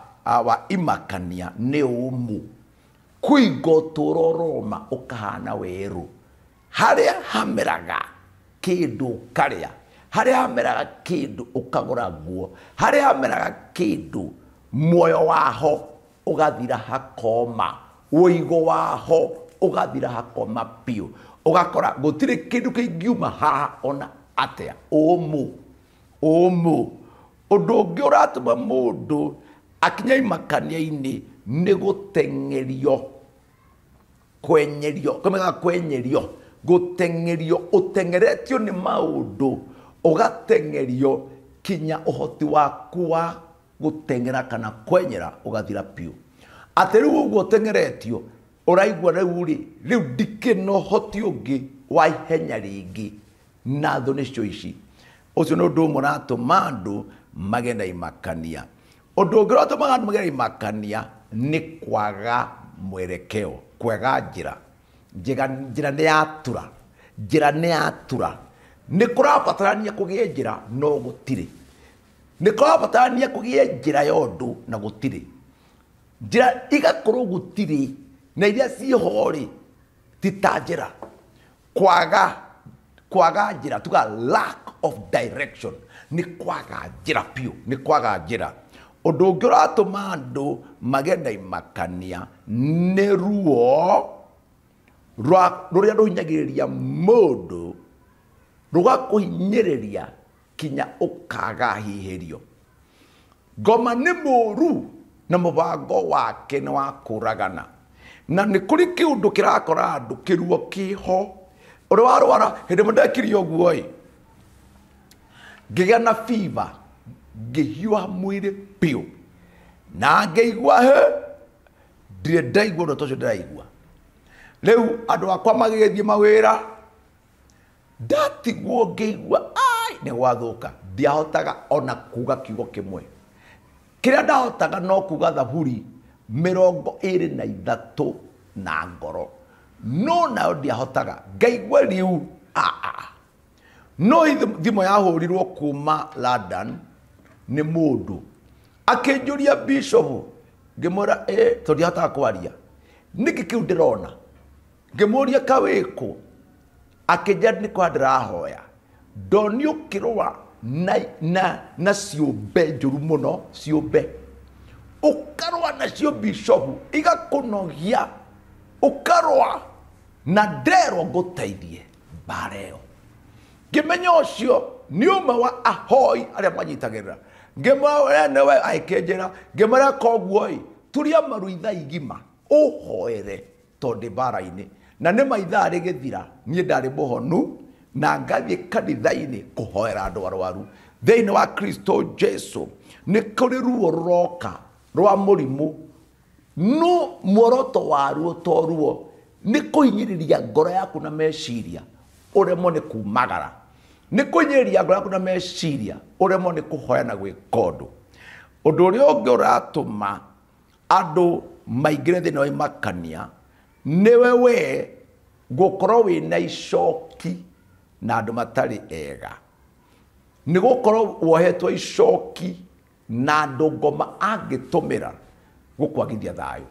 A: wa imakania nä å må kuinga å tå ro roma å kahana werå harä a hameraga kä ndå karä a harä hameraga kä ndå å kagåraguo nguo harä hameraga kä ndå muoyo waho å gathira hakoma igå waho å gathira hakoma biå å gakora gå tirä kä ndå kä ingiuma haha ona atä a å må å må å ndå å ngä å ratå ma må ndå akinya imakania-inä nä gå teng'erio kwenyerio kamega kwenyerio gå teng'erio å teng'eretio nä maå ndå ugatengerio kinya uhoti waku wa gutengera kana kwenyera ugathira piu atä rä u å guo tengeretio å raigua rä rä u ndikä na å hoti å ngä wa ihenya rä ngä na tho nä cio ici å cio nä å ndå å mwe ratå ma andå na imakania å ndå å ngä ratå maga andå na imakania nä kwaga mwerekeo kwega njä ra njä ra nä yatura njä ra nä yatura nä kå rabatarania kå gä e njä ra no gå tirä nä kå rabatarania kå gä e njä ra ya å ndå na gå tirä njä ra igakorwo gå tirä na iria ciho-rä ti ta njä ra kwaga kwaga njä ra tuga lack of direction nä kwaga njä ra biå nä kwaga njä ra å ndå å ngä å ratå ma andå magä imakania nä ruo rå rä a rå hinyagä rä ria må ndå rugakuhinyiriria kinya rio ngoma nä må ru na må bango wake nä wa ragana na nä kå rä kä å ndå kä rakora andå kä ruo kä ho å rä warwara hä ndä må ndekiri å guoä ngä gä na fiva ngä hiå ha mwä rä piå na ngä igua hä ndirä ndaigua å ndå ta å cio ndä raigua rä u andå akwa magä gä thiä mawä ra ndatigwo ngĩigua ai nĩ gwathũka ndiahotaga ona kuga kiugo kĩmwe kĩrĩa ndahotaga no kuga thaburi ä rä na ithatå na ngoro no nayo ndiahotaga ngaigua riu aa ah, ah. no yahå rirwo kuma london nĩ mũndũ akĩnjũria bishop ngĩmwĩra ĩ tondĩhotaga kwaria ngä må ria kawä kå akä nä kwandä rahoya ndoni å kä rå na, na, na ciåmbe njå ru må no ciåmbe å karwa nacio bishopu igakå nogia å karwa na nderwo ngå teithie mbara ä yo ngä menya å cio nä å me wa ahoi arä a manyitagä rä ra ngä newe agä njä ra ngä mara koguo tå maruitha igima å hoere tondä mbara-inä na nä maithaa rä gä thira niä ndarä må honu na ngathiä kanitha-inä kå hoera andå arwaru thä inä wa kristo jesu nä kå rä ruo roka rwa må rimå no muoroto waruo to ruo nä kå hinyä ngoro yaku na meciria å remwo nä kumagara nä kå hinyä ngoro yaku na meciria å remwo nä kå hoya na gwä ka å ndå å rä a å ngä å ratå ma andå maingä re thä inä wa imakania niwe we gukorwo wi na icoki na andu matari ega ni gukorwo wohetwo icoki na andu ngoma angitumira gukwagithia thayo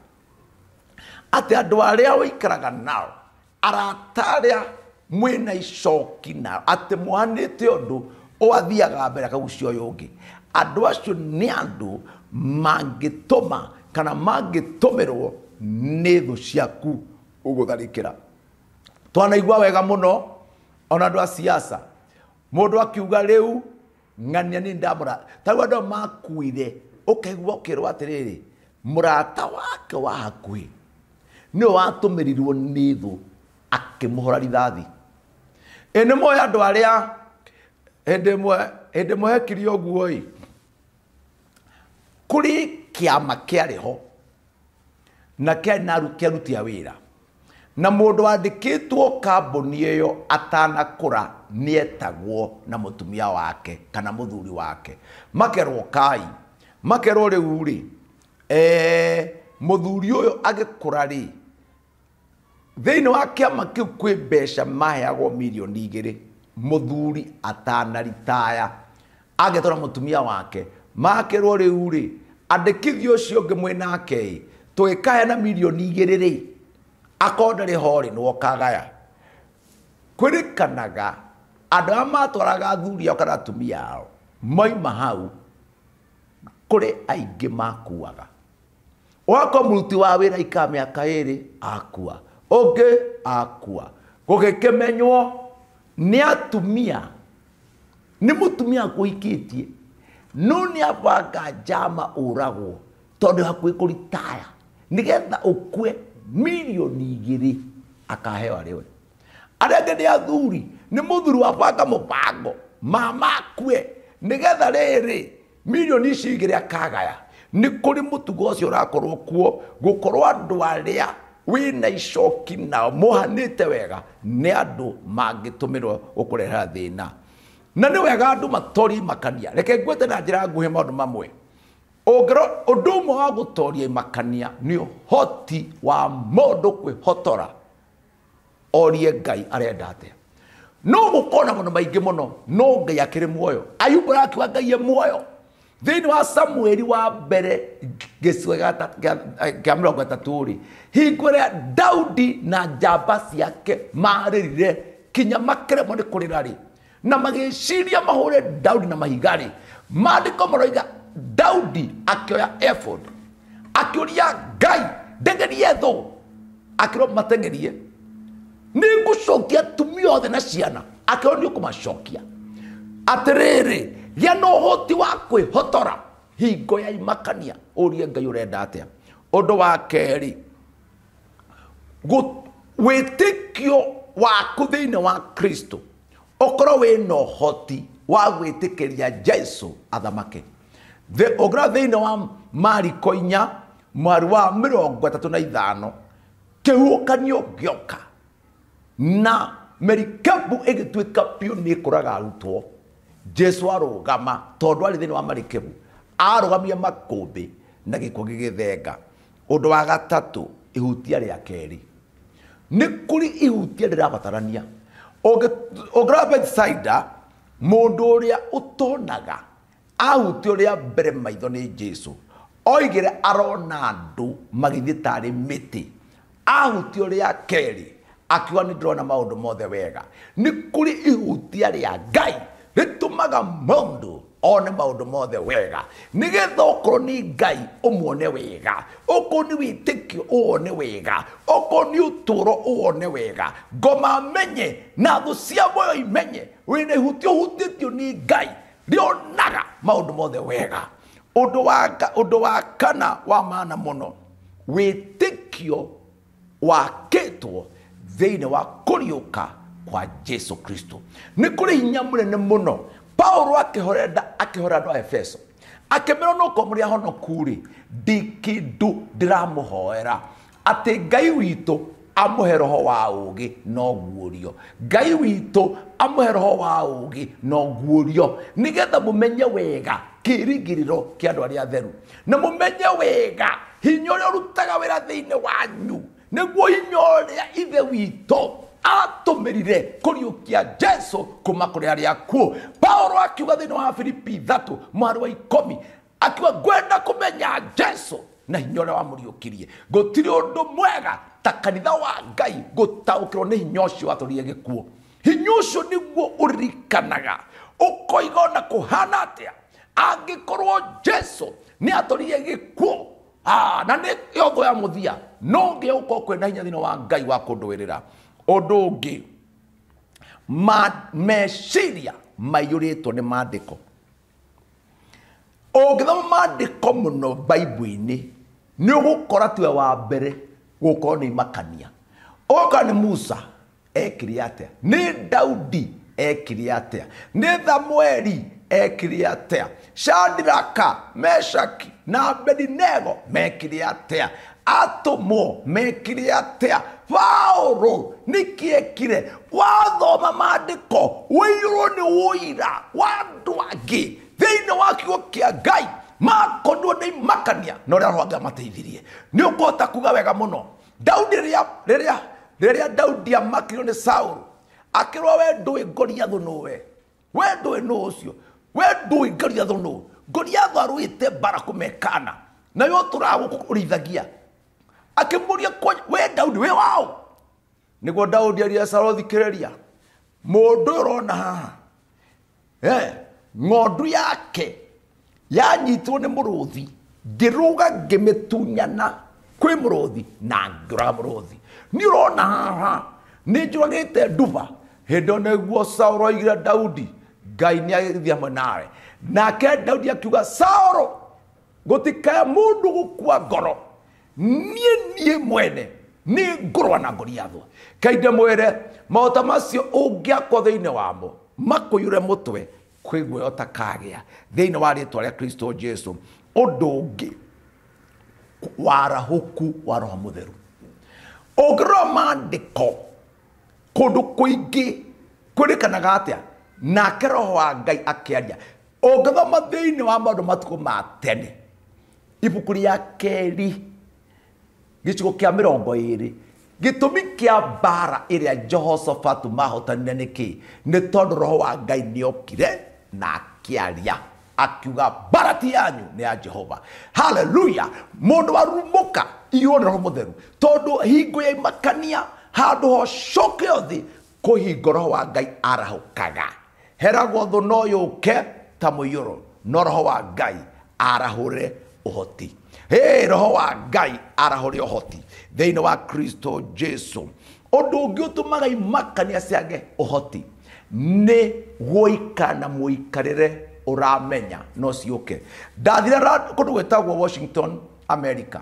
A: ati andu aria wikaraga nao arata aria mwina icoki nao ati mwanite undu wathiaga mbere akagucio uyu ungi andu acio ni andu mangituma kana mangitumirwo nä thå ciaku å gå tharä kä ra twanaigua wega må no ona andå a ciaca må ndå akiuga rä u ng'ania nä ndamå tarä u andå makuire å kaigua å kä rwo atä rä rä må rata wake wa hakuä nä å watå mä rirwo nä thå akä må hora rithathi ä nä moe andå arä a hä ndä mwe hekirie å guo kå rä kä ama kä arä ho na kĩaruti a wĩra na mũndũ wandĩkĩtwo kambũni ĩyo atanakũra nĩ etagwo na mũtumia wake kana mũthuri wake makerwo kai makerwo rĩu rĩ eh, mũthuri ũyũ agĩkũra rĩ thĩinĩ wa kĩama kĩu kwĩ mbeca maheagwo mirioni igĩrĩ mũthuri atanaritaya agĩtwara mũtumia wake makĩrwo rĩu rĩ andĩkithio ũcio ũngĩ mwĩ nake kaya na mirioni igä rä rä akondarä ho rä nwo kagaya kwirikanaga andå arä matwaraga athuri ao kana atumia ao moima hau kå aingä makuaga wako muruti wa wä ra miaka mä aka ä rä akua å ngä akua gå gä kä menywo nä atumia nä må tumia akå ikä tie no nä abanga njama å ragwo tondå hakuä kå ritaya nigetha ukue milioni igiri akaheo ariwe arenge ni athuri ni muthuri wa banga mubango mama akue nigetha riri milioni ici igiri akagaya ni kuri mutugo ucio urakorwo kuo gukorwo andu aria na icoki nao muhanite wega ni andu mangitumirwo ukurehera thina na ni wega andu matori makania reke ngwete na njira nguhe maundu mamwe å ndå å wa gå toria imakania nä å hoti wa må ndå kwä hotora orie ngai arenda atä no gå kona na må no maingä må no no ngai akä rä muoyo ayubu arakiuga ngai e muoyo thä wa samueli wa mbere gä cigo gä a mä rä hingo ä rä daudi na njamba ciake marä rire kinya makäremwo nä kå rä ra rä na magä ciria mahå daudi na mahiga rä mandä ko maroiga daudi akioya efod akĩũria ngai ndengerie thũ akĩrwo matengerie nĩ ngũcokia atumia othe na ciana akĩrwo nĩ ũkũmacokia atĩrĩrĩ gĩa na hoti wa hotora hingo ya imakania ũrie ngai ũrenda atĩa ũndũ wa kerĩ wĩtĩkio waku thĩinĩ wa kristo ũkorwo wĩ na ũhoti wa gwĩtĩkĩria jesu athamake ogora thiini wa mariko inya mwari wa rongo itatu na ithano kihukanio gioka na merikabu igituika piu kå raga arutwo jesu gama tondu ari thiini wa marikebu gamia makumbi na gikuo gigithenga undu wa gatatu ihutia ria keri ni kuri ihutia rirabatarania ungiraba insider mundu uria utonaga ahutia å rä a mbere maitho nä jesu oigä re arona andå magä thiä tarä mä tä ahutia å rä a kerä akiuga nä ndä rona maå ndå mothe wega nä kå rä ihutia rä a ngai rä tå maga maå one maå ndå mothe wega nä nigetha okorwo nä ngai å umuone wega okorwo kio å wone wega okorwo ni uturo uone wega ngoma menye na thå cia moyo imenye wä na ihutia å hutä uhutitio nä ngai rionaga maundu mothe wega undu wa undu wa kana wa maana muno witikio wakitwo thiini wa kuriuka kwa Jesu Kristo ni kuri hinya munene muno Paulo akihorenda akihora andu a Efeso akimera no ko muri ahono kuri ndikindu ndiramuhoera ati ngai witu amuhe roho wa ugi no guorio ngai witu amuhe roho wa ugi no guorio nigetha mumenye wega kirigiriro kia andu aria atheru na mumenye wega hinya rutaga urutaga wira thiini wanyu niguo hinya uria ithe witu atumirire kuriukia jesu kuma kuri aria akuo paulo akiuga thiini wa filipi ithatu mwari wa ikomi akiuga ngwenda kumenya jesu na hinya wa muriukirie gutiri undu mwega ta kanitha wa ngai gũtaũkĩrwo nä hinya ũcio watũrire kuo hinya ũcio na ũririkanaga ũkoiga ona a angä korwo jesu nĩ atũrire kuo na nä yotho ya thia no ngĩa gũkorwo na hinya thĩinĩ wa ngai wa ndå å ngä meciria mandä ko må no maandĩko inä nä å gå kora tiwe wa mbere korwo nä makania oka nä musa ekire atä nä daudi ekire atä nä thamweri ekire atä shadraka meshaki na abedinego mekire atä atomo mekire atä paoro nä kä ekire wathoma ko wä irwo nä wå ira wa ndå angä thä inä wa kä a ngai makonwo nä makania na å rä a rwanga mateithirie nä å kåhota kuga wega må no daudi rä rä a daudi amakirwo nä saå akä rwo we ndå ä ngoriathå nå we we ndå ä nå å cio we ndå ä ngoriathå nå ngoriathå arå ä te mbara kå mekana na yo tå raga gå kå rĩithagia akä må ria we daudi wä wao nä guo daudi aria saå thikä rä ria må ndå å rona haha ng'ondu yake yanyitirwo nä må thi ngä rå ga ngä mä tunyana kwä må thi na ngä rå ga må thi nä å rona haha nä njå agä te nduba hä ndä neguo sauro aigire daudi ngai nä agithia hamwe nawe nake daudi akiuga sauro gå tikaya må ndå gå kua ngoro niä niä mwene nä ngå rwa na ngoriathwo kaindä mwä re mahota macio å ngä akwo thä inä wamo makå yå re må twe a thä iniä warä twa rĩtwa a kristo jesu å å ndå ngä warahå ku wa roho kå ingä kwä rä kanaga atä a nake roho wa ngai akä aria å ngä thoma thä thĩinĩ wa maå ndå matukå ma tene ibuku a a keri gä kä mä rongo ä rä gä tå mi kä a mbara ä rä a jehoshafatu mahotanire nä kä nä tondå roho wa ngai nä okire na akiaria akiuga barati yanyu nä ya jehova haleluya må ndå arumå igå nä roho må theru tondå hingo ya imakania handå hocoke thä kå hingo roho wa ngai arahå kaga heragwo thå no yå ke ta må iyå no roho wa ngai arahå re å hoti hey, roho wa ngai arahå re å hoti thä inä wa kristo jesu å ndå å ngä å tå maga imakania ciage å hoti nä na må ikarä re å ramenya no ke ndathira kå ndå gwätagwo washington america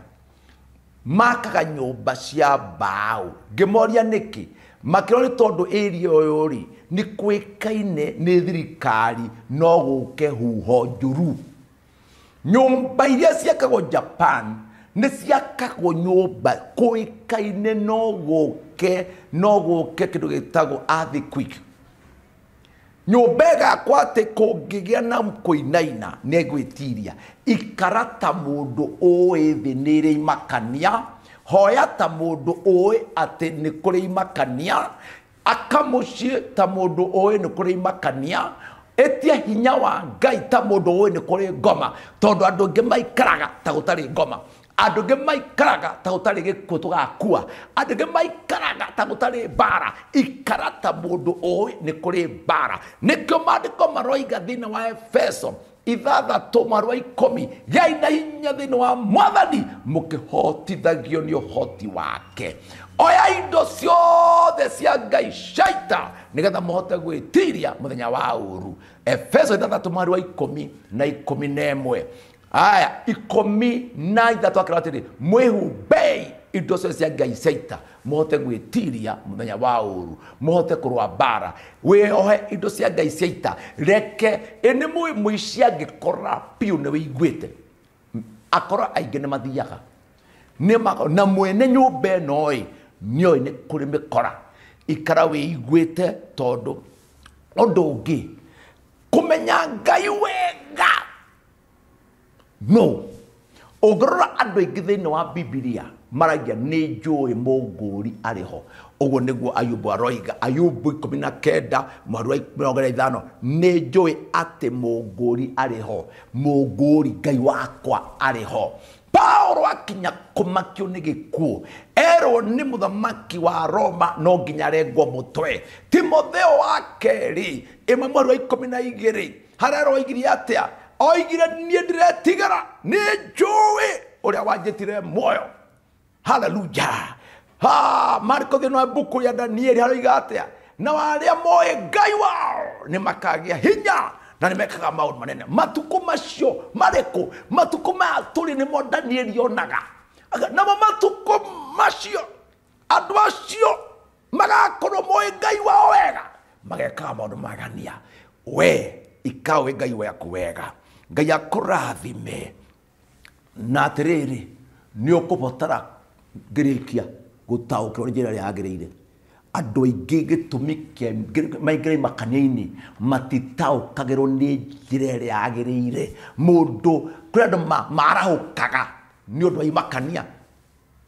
A: makaga nyå mba cia mbaå ngä moria nä kä makä rwo nä tondå äria å yå rä nä kwä kaine nä thirikari no gå ke huho njuru nyå mba iria ciakagwo japan nä ciakagwo nyå mba kå kaine no gå ke no gå ke kä ndå gä tagwo nyumba gakwa atä kå ngä gä a na kå inaina nä ngwä tiria ikara ta må ndå å ä thä nä rä imakania hoya ta må ndå å ä atä nä kå rä imakania akamå ciä ta må ndå å ä nä kå rä imakania ä tia hinya wa ngai ta må ndå å ä nä kå rä ngoma tondå andå ngä maikaraga ta gå tarä ngoma andå ngä maikaraga ta gå tarä gä kuå tå gakua andå ngä maikaraga ta gå tarä mbara ikara ta må ndå å ä nä kå rä mbara nä kä o ko maroiga thä inä wa efeso ithathatå marwa ikåmi yai na hinya thä inä wa mwathani må kä hotithagio nä å hoti wake oya indo ciothe cia ngai shaita nä getha må hote gwä tiria må thenya wa å ru efeso ithathatå marwa mi na mi na ä mwe aya ikumi na ithatu akiratiri mwihumbe indo cio cia ngai cia ita tiria må thenya wa å ru må hote kå rwa mbara wä ohe indo cia ngai ciaita reke nä cia ici angä ini muici nä wä iguä te akorwo aingä nä mathiaga na mwene nyå mba ä noä nä oä nä kå rä mä kora ikara wä iguä te tondå å ndå å ngä kå menya ngai wega no ũngĩrora andũ aingĩ thĩinĩ wa bibilia maragia nĩ njũĩ mũngũri arĩ ho ũguo ayubu aroiga ayubu ikũmi na kenda mweri wa mĩrongo ithano nĩ njũĩ atĩ mũngũri arĩ ho mũngũri ngai wakwa arĩ ho paulo akinya kũmakio nĩ gĩkuũ erwo nĩ mũthamaki wa roma no nginya arengwo mũtwe timotheo wa kerĩ ĩmwe mweri wa ikũmi na igĩrĩ harĩa aroigirie atĩa oigire niä ndä retigara nä njåä å rä a wanjä tire muoyo haleluya ha mariko thä noe mbuku ya danieli haroiga atä a na warä a moä ngai wao nä makagä a hinya na nä mekaga maå ndå manene matukå macio marä kå matukå maya tå rä nä mo danieli onaga namo matukå macio andå acio magakorwo moä ngai wao wega magekaga maå ndå magania we ikawe ngai waku wega ngai akurathime na atiriri ni ukubotara ngirikia gutaukirwo ni njira ria agiriire andå aingä gä tå mi kä maingä makania-inä matitaåkagä rwo nä njä ra ä rä a agä rä ire må ndå kå rä andå marahå kaga nä å ndå wa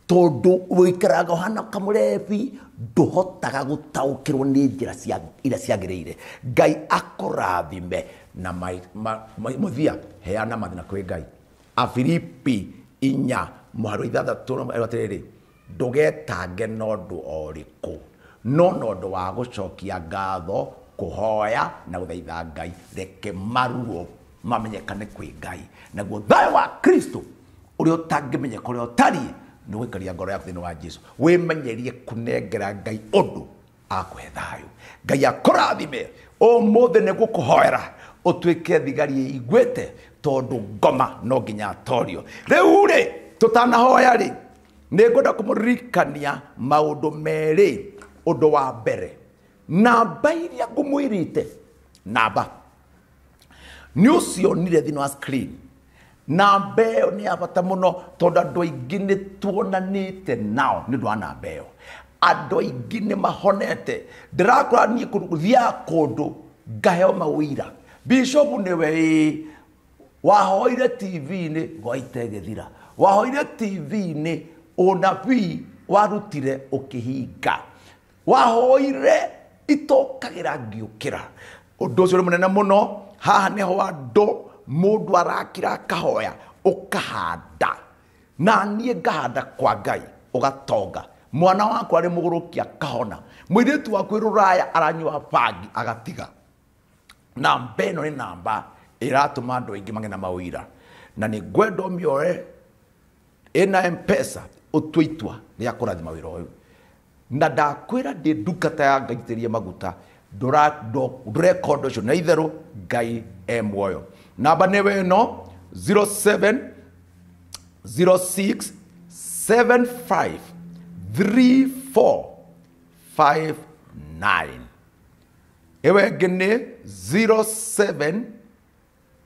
A: tondå wå ikaraga hana kamå rebi ndå hotaga gå taå kä rwo nä njä ra iria ciagä rä ire ngai akå rathime na thia heana mathina kwä ngai afilipi inya rä rä ndå getange na ndå o kå no na ndå wa cokia ngatho hoya na thaitha ngai reke maruo mamenyekane kwä ngai naguo thayå wa kristo ũrĩa ũtangĩmenyeka ũrĩa ũtariĩ nĩ gũikaria ngoro yaku thĩinĩ wa jesu kå nengera ngai akå he thayå ngai akũrathime umuthi nä gå kå hoera å tuä ke thigari igwete te tondå ngoma no nginya atorio rä u rä tå tanahoya rä nä ngwenda kå må ririkania maå ndå merä å ndå wa mbere namba iria ngå te namba nä å cionire wa screen namba ä yo nä ya bata må no tondå andå aingä nä tuonanä te nao nä ndå wa namba ä yo andå aingä nä mahonete ndä rakora niä thiaga kå ndå ngaheo mawira bishopu nä we wahoire tv-inä gwaite gä thira wahoire tv-inä nabii warutire ukihinga wahoire itokagira ngiukira undu ucio ri munene muno haha neho andu mundu arakira å ukahanda na niä ngahanda kwa ngai ugatonga mwana wakwa arä må gå rå kia kahona må irä tu waku rå aranyua bangi agatiga namba ä no nä namba ä ratå ma andå aingä na ni na nä ngwenda å mĩoe ä na mpesa å tue itua rä a kå ra å yå na ndakwä ra ndä ndungata ya ngaitä rie maguta ndå rekondo å cio na itherå ngai e muoyo namba nä we no 07 06 75 3459 ĩyo ĩngĩ nĩ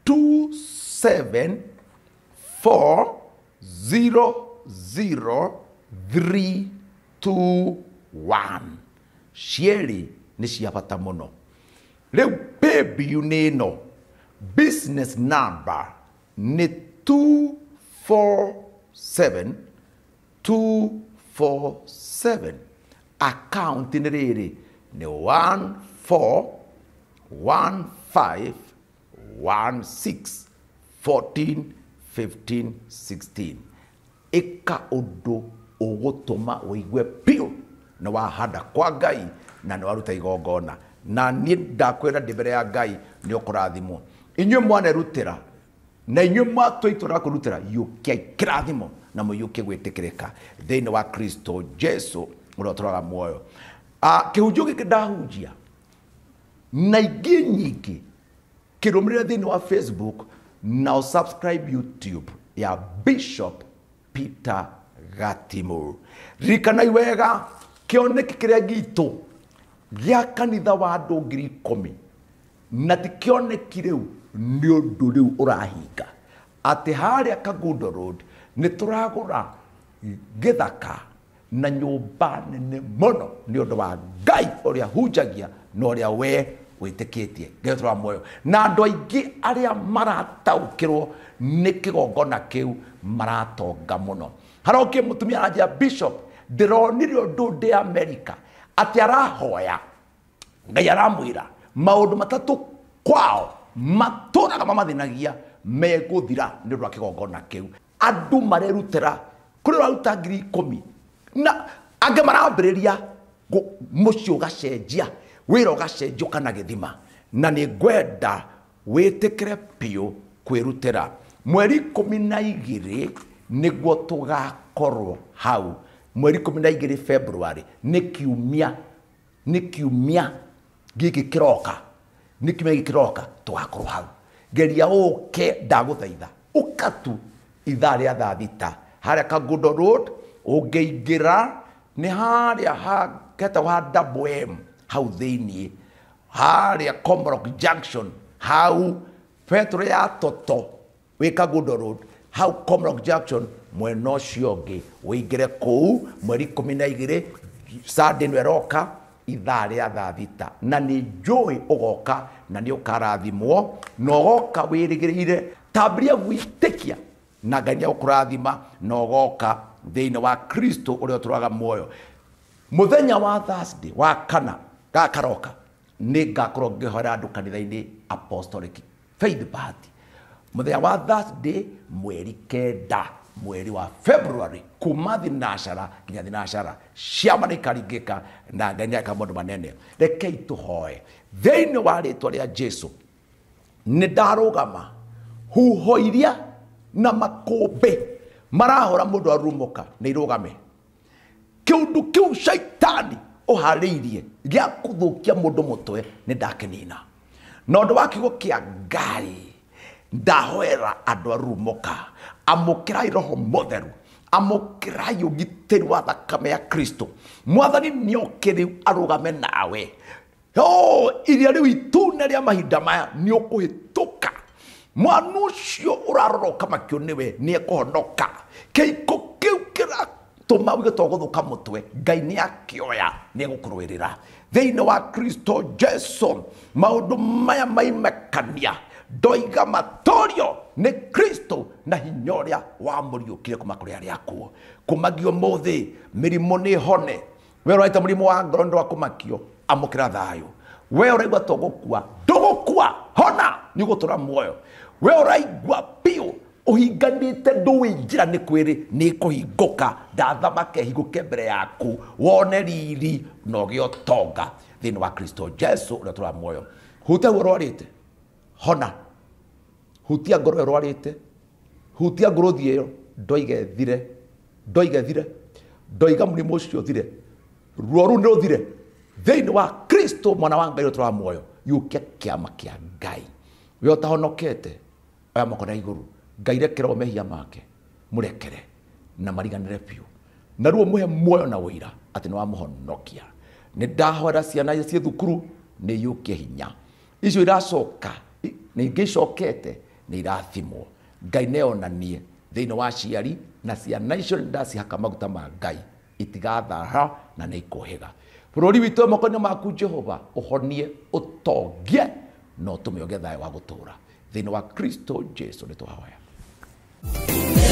A: 0727400321 cierĩ nĩ cia bata mũno rĩu paybill-inĩ ĩno business number nĩ 247 2 47 å ndå å gå tå ma ũgũtũma igue biũ nä wahanda kwa ngai na nä waruta igongona na ndakwä ra ndä mbere ya ngai nĩ inyuä mwanerutä ra na inyuĩ mwatwa itua rĩa kwĩrutĩra yũkiai kĩrathimo na ka thä thiini wa kristo jesu å uturaga muoyo gä ah, kä ndahunjia na ingi nyingi kirumirira thiini wa facebook na subscribe youtube ya bishop peter gatimu ririkanai wega a kiria gä a kanitha wa andu ngiri ikumi na ti kioneki riu ni undu riu urahinga ati haria kagundo road nä tå ragå ra gä thaka na mba nene mono ni ndå wa ngai a hunjagia no a we witikitie ngetwa moyo na kä rwo aria kä ni kigongona kiu maratonga muno harokie mutumia aja bishop å ndå ndä america atä arahoya ngai maå ndå matatu kwao maturaga mamathinagia nä å ndå wa kä u andå marerutera kå rä raruta ngiri ikå na angä marambä rä ria må ciä å gacenjia wä ra å gacenjio kana gä thima na nä ngwenda wä tä kä re piå kwä rutä ra mweri ikå na igä rä nä guo tå gakorwo hau mweri ikå na igä rä februarä nä kiumia nä kiumia gäkä kä roka nä kiumia gä kä roka tå gakorwo hau geria å ke ndagå thaitha å katu ithaa rä a thathita harä a kagundo road å ngä ingä ra nä harä a hetagwo ha m hau thä iniä harä a comrock junction hau petro ya toto wä kagudo road hau comrock junction mwena å cio å ngä wä ingä re kå u mweri ikå mi na igä rä sande nä eroka ithaa rä a thathita na nä njå å goka na nä å karathimwo na å goka wä rä gä rä ire tambria gwä kia na ngai nä kurathima na goka thä wa kristo å rä a å tå raga muoyo må thenya wa thursday wa kana gakaroka nä ngakorwo ngä hoera andå kanitha-inä apostolic faith party må thenya wa thursday mweri kenda mweri wa february kuma thinacara nginya thinacara ciama nä ikaringä na ngai nä maå ndå manene rekei tå hoe thä inä wa rä twa rä a jesu nä ndarå gama huho iria na makumbi marahora mundu arumuka ni irugame kiundu kiu shaitani uhariirie gia kuthukia mundu mutwe ni ndakinina na undu wa kiugo kia ngai ndahoera andu arumuka amukirai roho mutheru amukirai ugitiri wa thakame ya kristo mwathani ni okiri arugame nawe iria riu itune ria mahinda maya ni ukuhituka mwana ucio urarora kamakio niwe nie kuhonoka keiko kiu kira tuma wige toguthuka mutwe ngai ni akioya ni gukurwirira thiini wa kristo jesu maundu maya maimekania ndoiga matorio nä kristo na hinya å rä a wamå kuma kå rä arä akuo kå magio må thä mä rimå nä hone we å raita må rimå wa ngoro wa rwa kå makio amå kä ra thayå we å raigua togå kua ndå gå kua nä gå tå ra muoyo we å raigua biå uhinganite nduwi njira ni kwiri ni kuhinguka ndathamake higuke mbere yaku wone riri na ugio tonga thiini wa kristo jesu uria tura muoyo hutia guo rwarite hona hutia ngoro rwarite hutia ngoro thie yo ndoigethire ndoigethire ndoiga murimu ucio thire ruo ru ni ruthire thiini wa kristo mwana wa ngai uria tura muoyo yuke kiama kia ngai we utahonokete aya moko na iguru ngai rekerwo mehia make murekere na mariganire biũ na ruo muhe muoyo na wĩira atĩ nĩ wamũhonokia nĩ ndahora ciana ciĩ thukuru nĩ yũkie hinya icio iracoka nĩ ingĩ icokete nĩ irathimwo ngai neonanie thĩinĩ wa ciari na ciana icio nĩ ndacihaka maguta ma ngai itigathara na nĩ ikũhĩga bũrũri witũ moko ni maku jehova ũhonie ũtongie no tume onge thayo wa gutura thini wa kristo jesu ni twahoya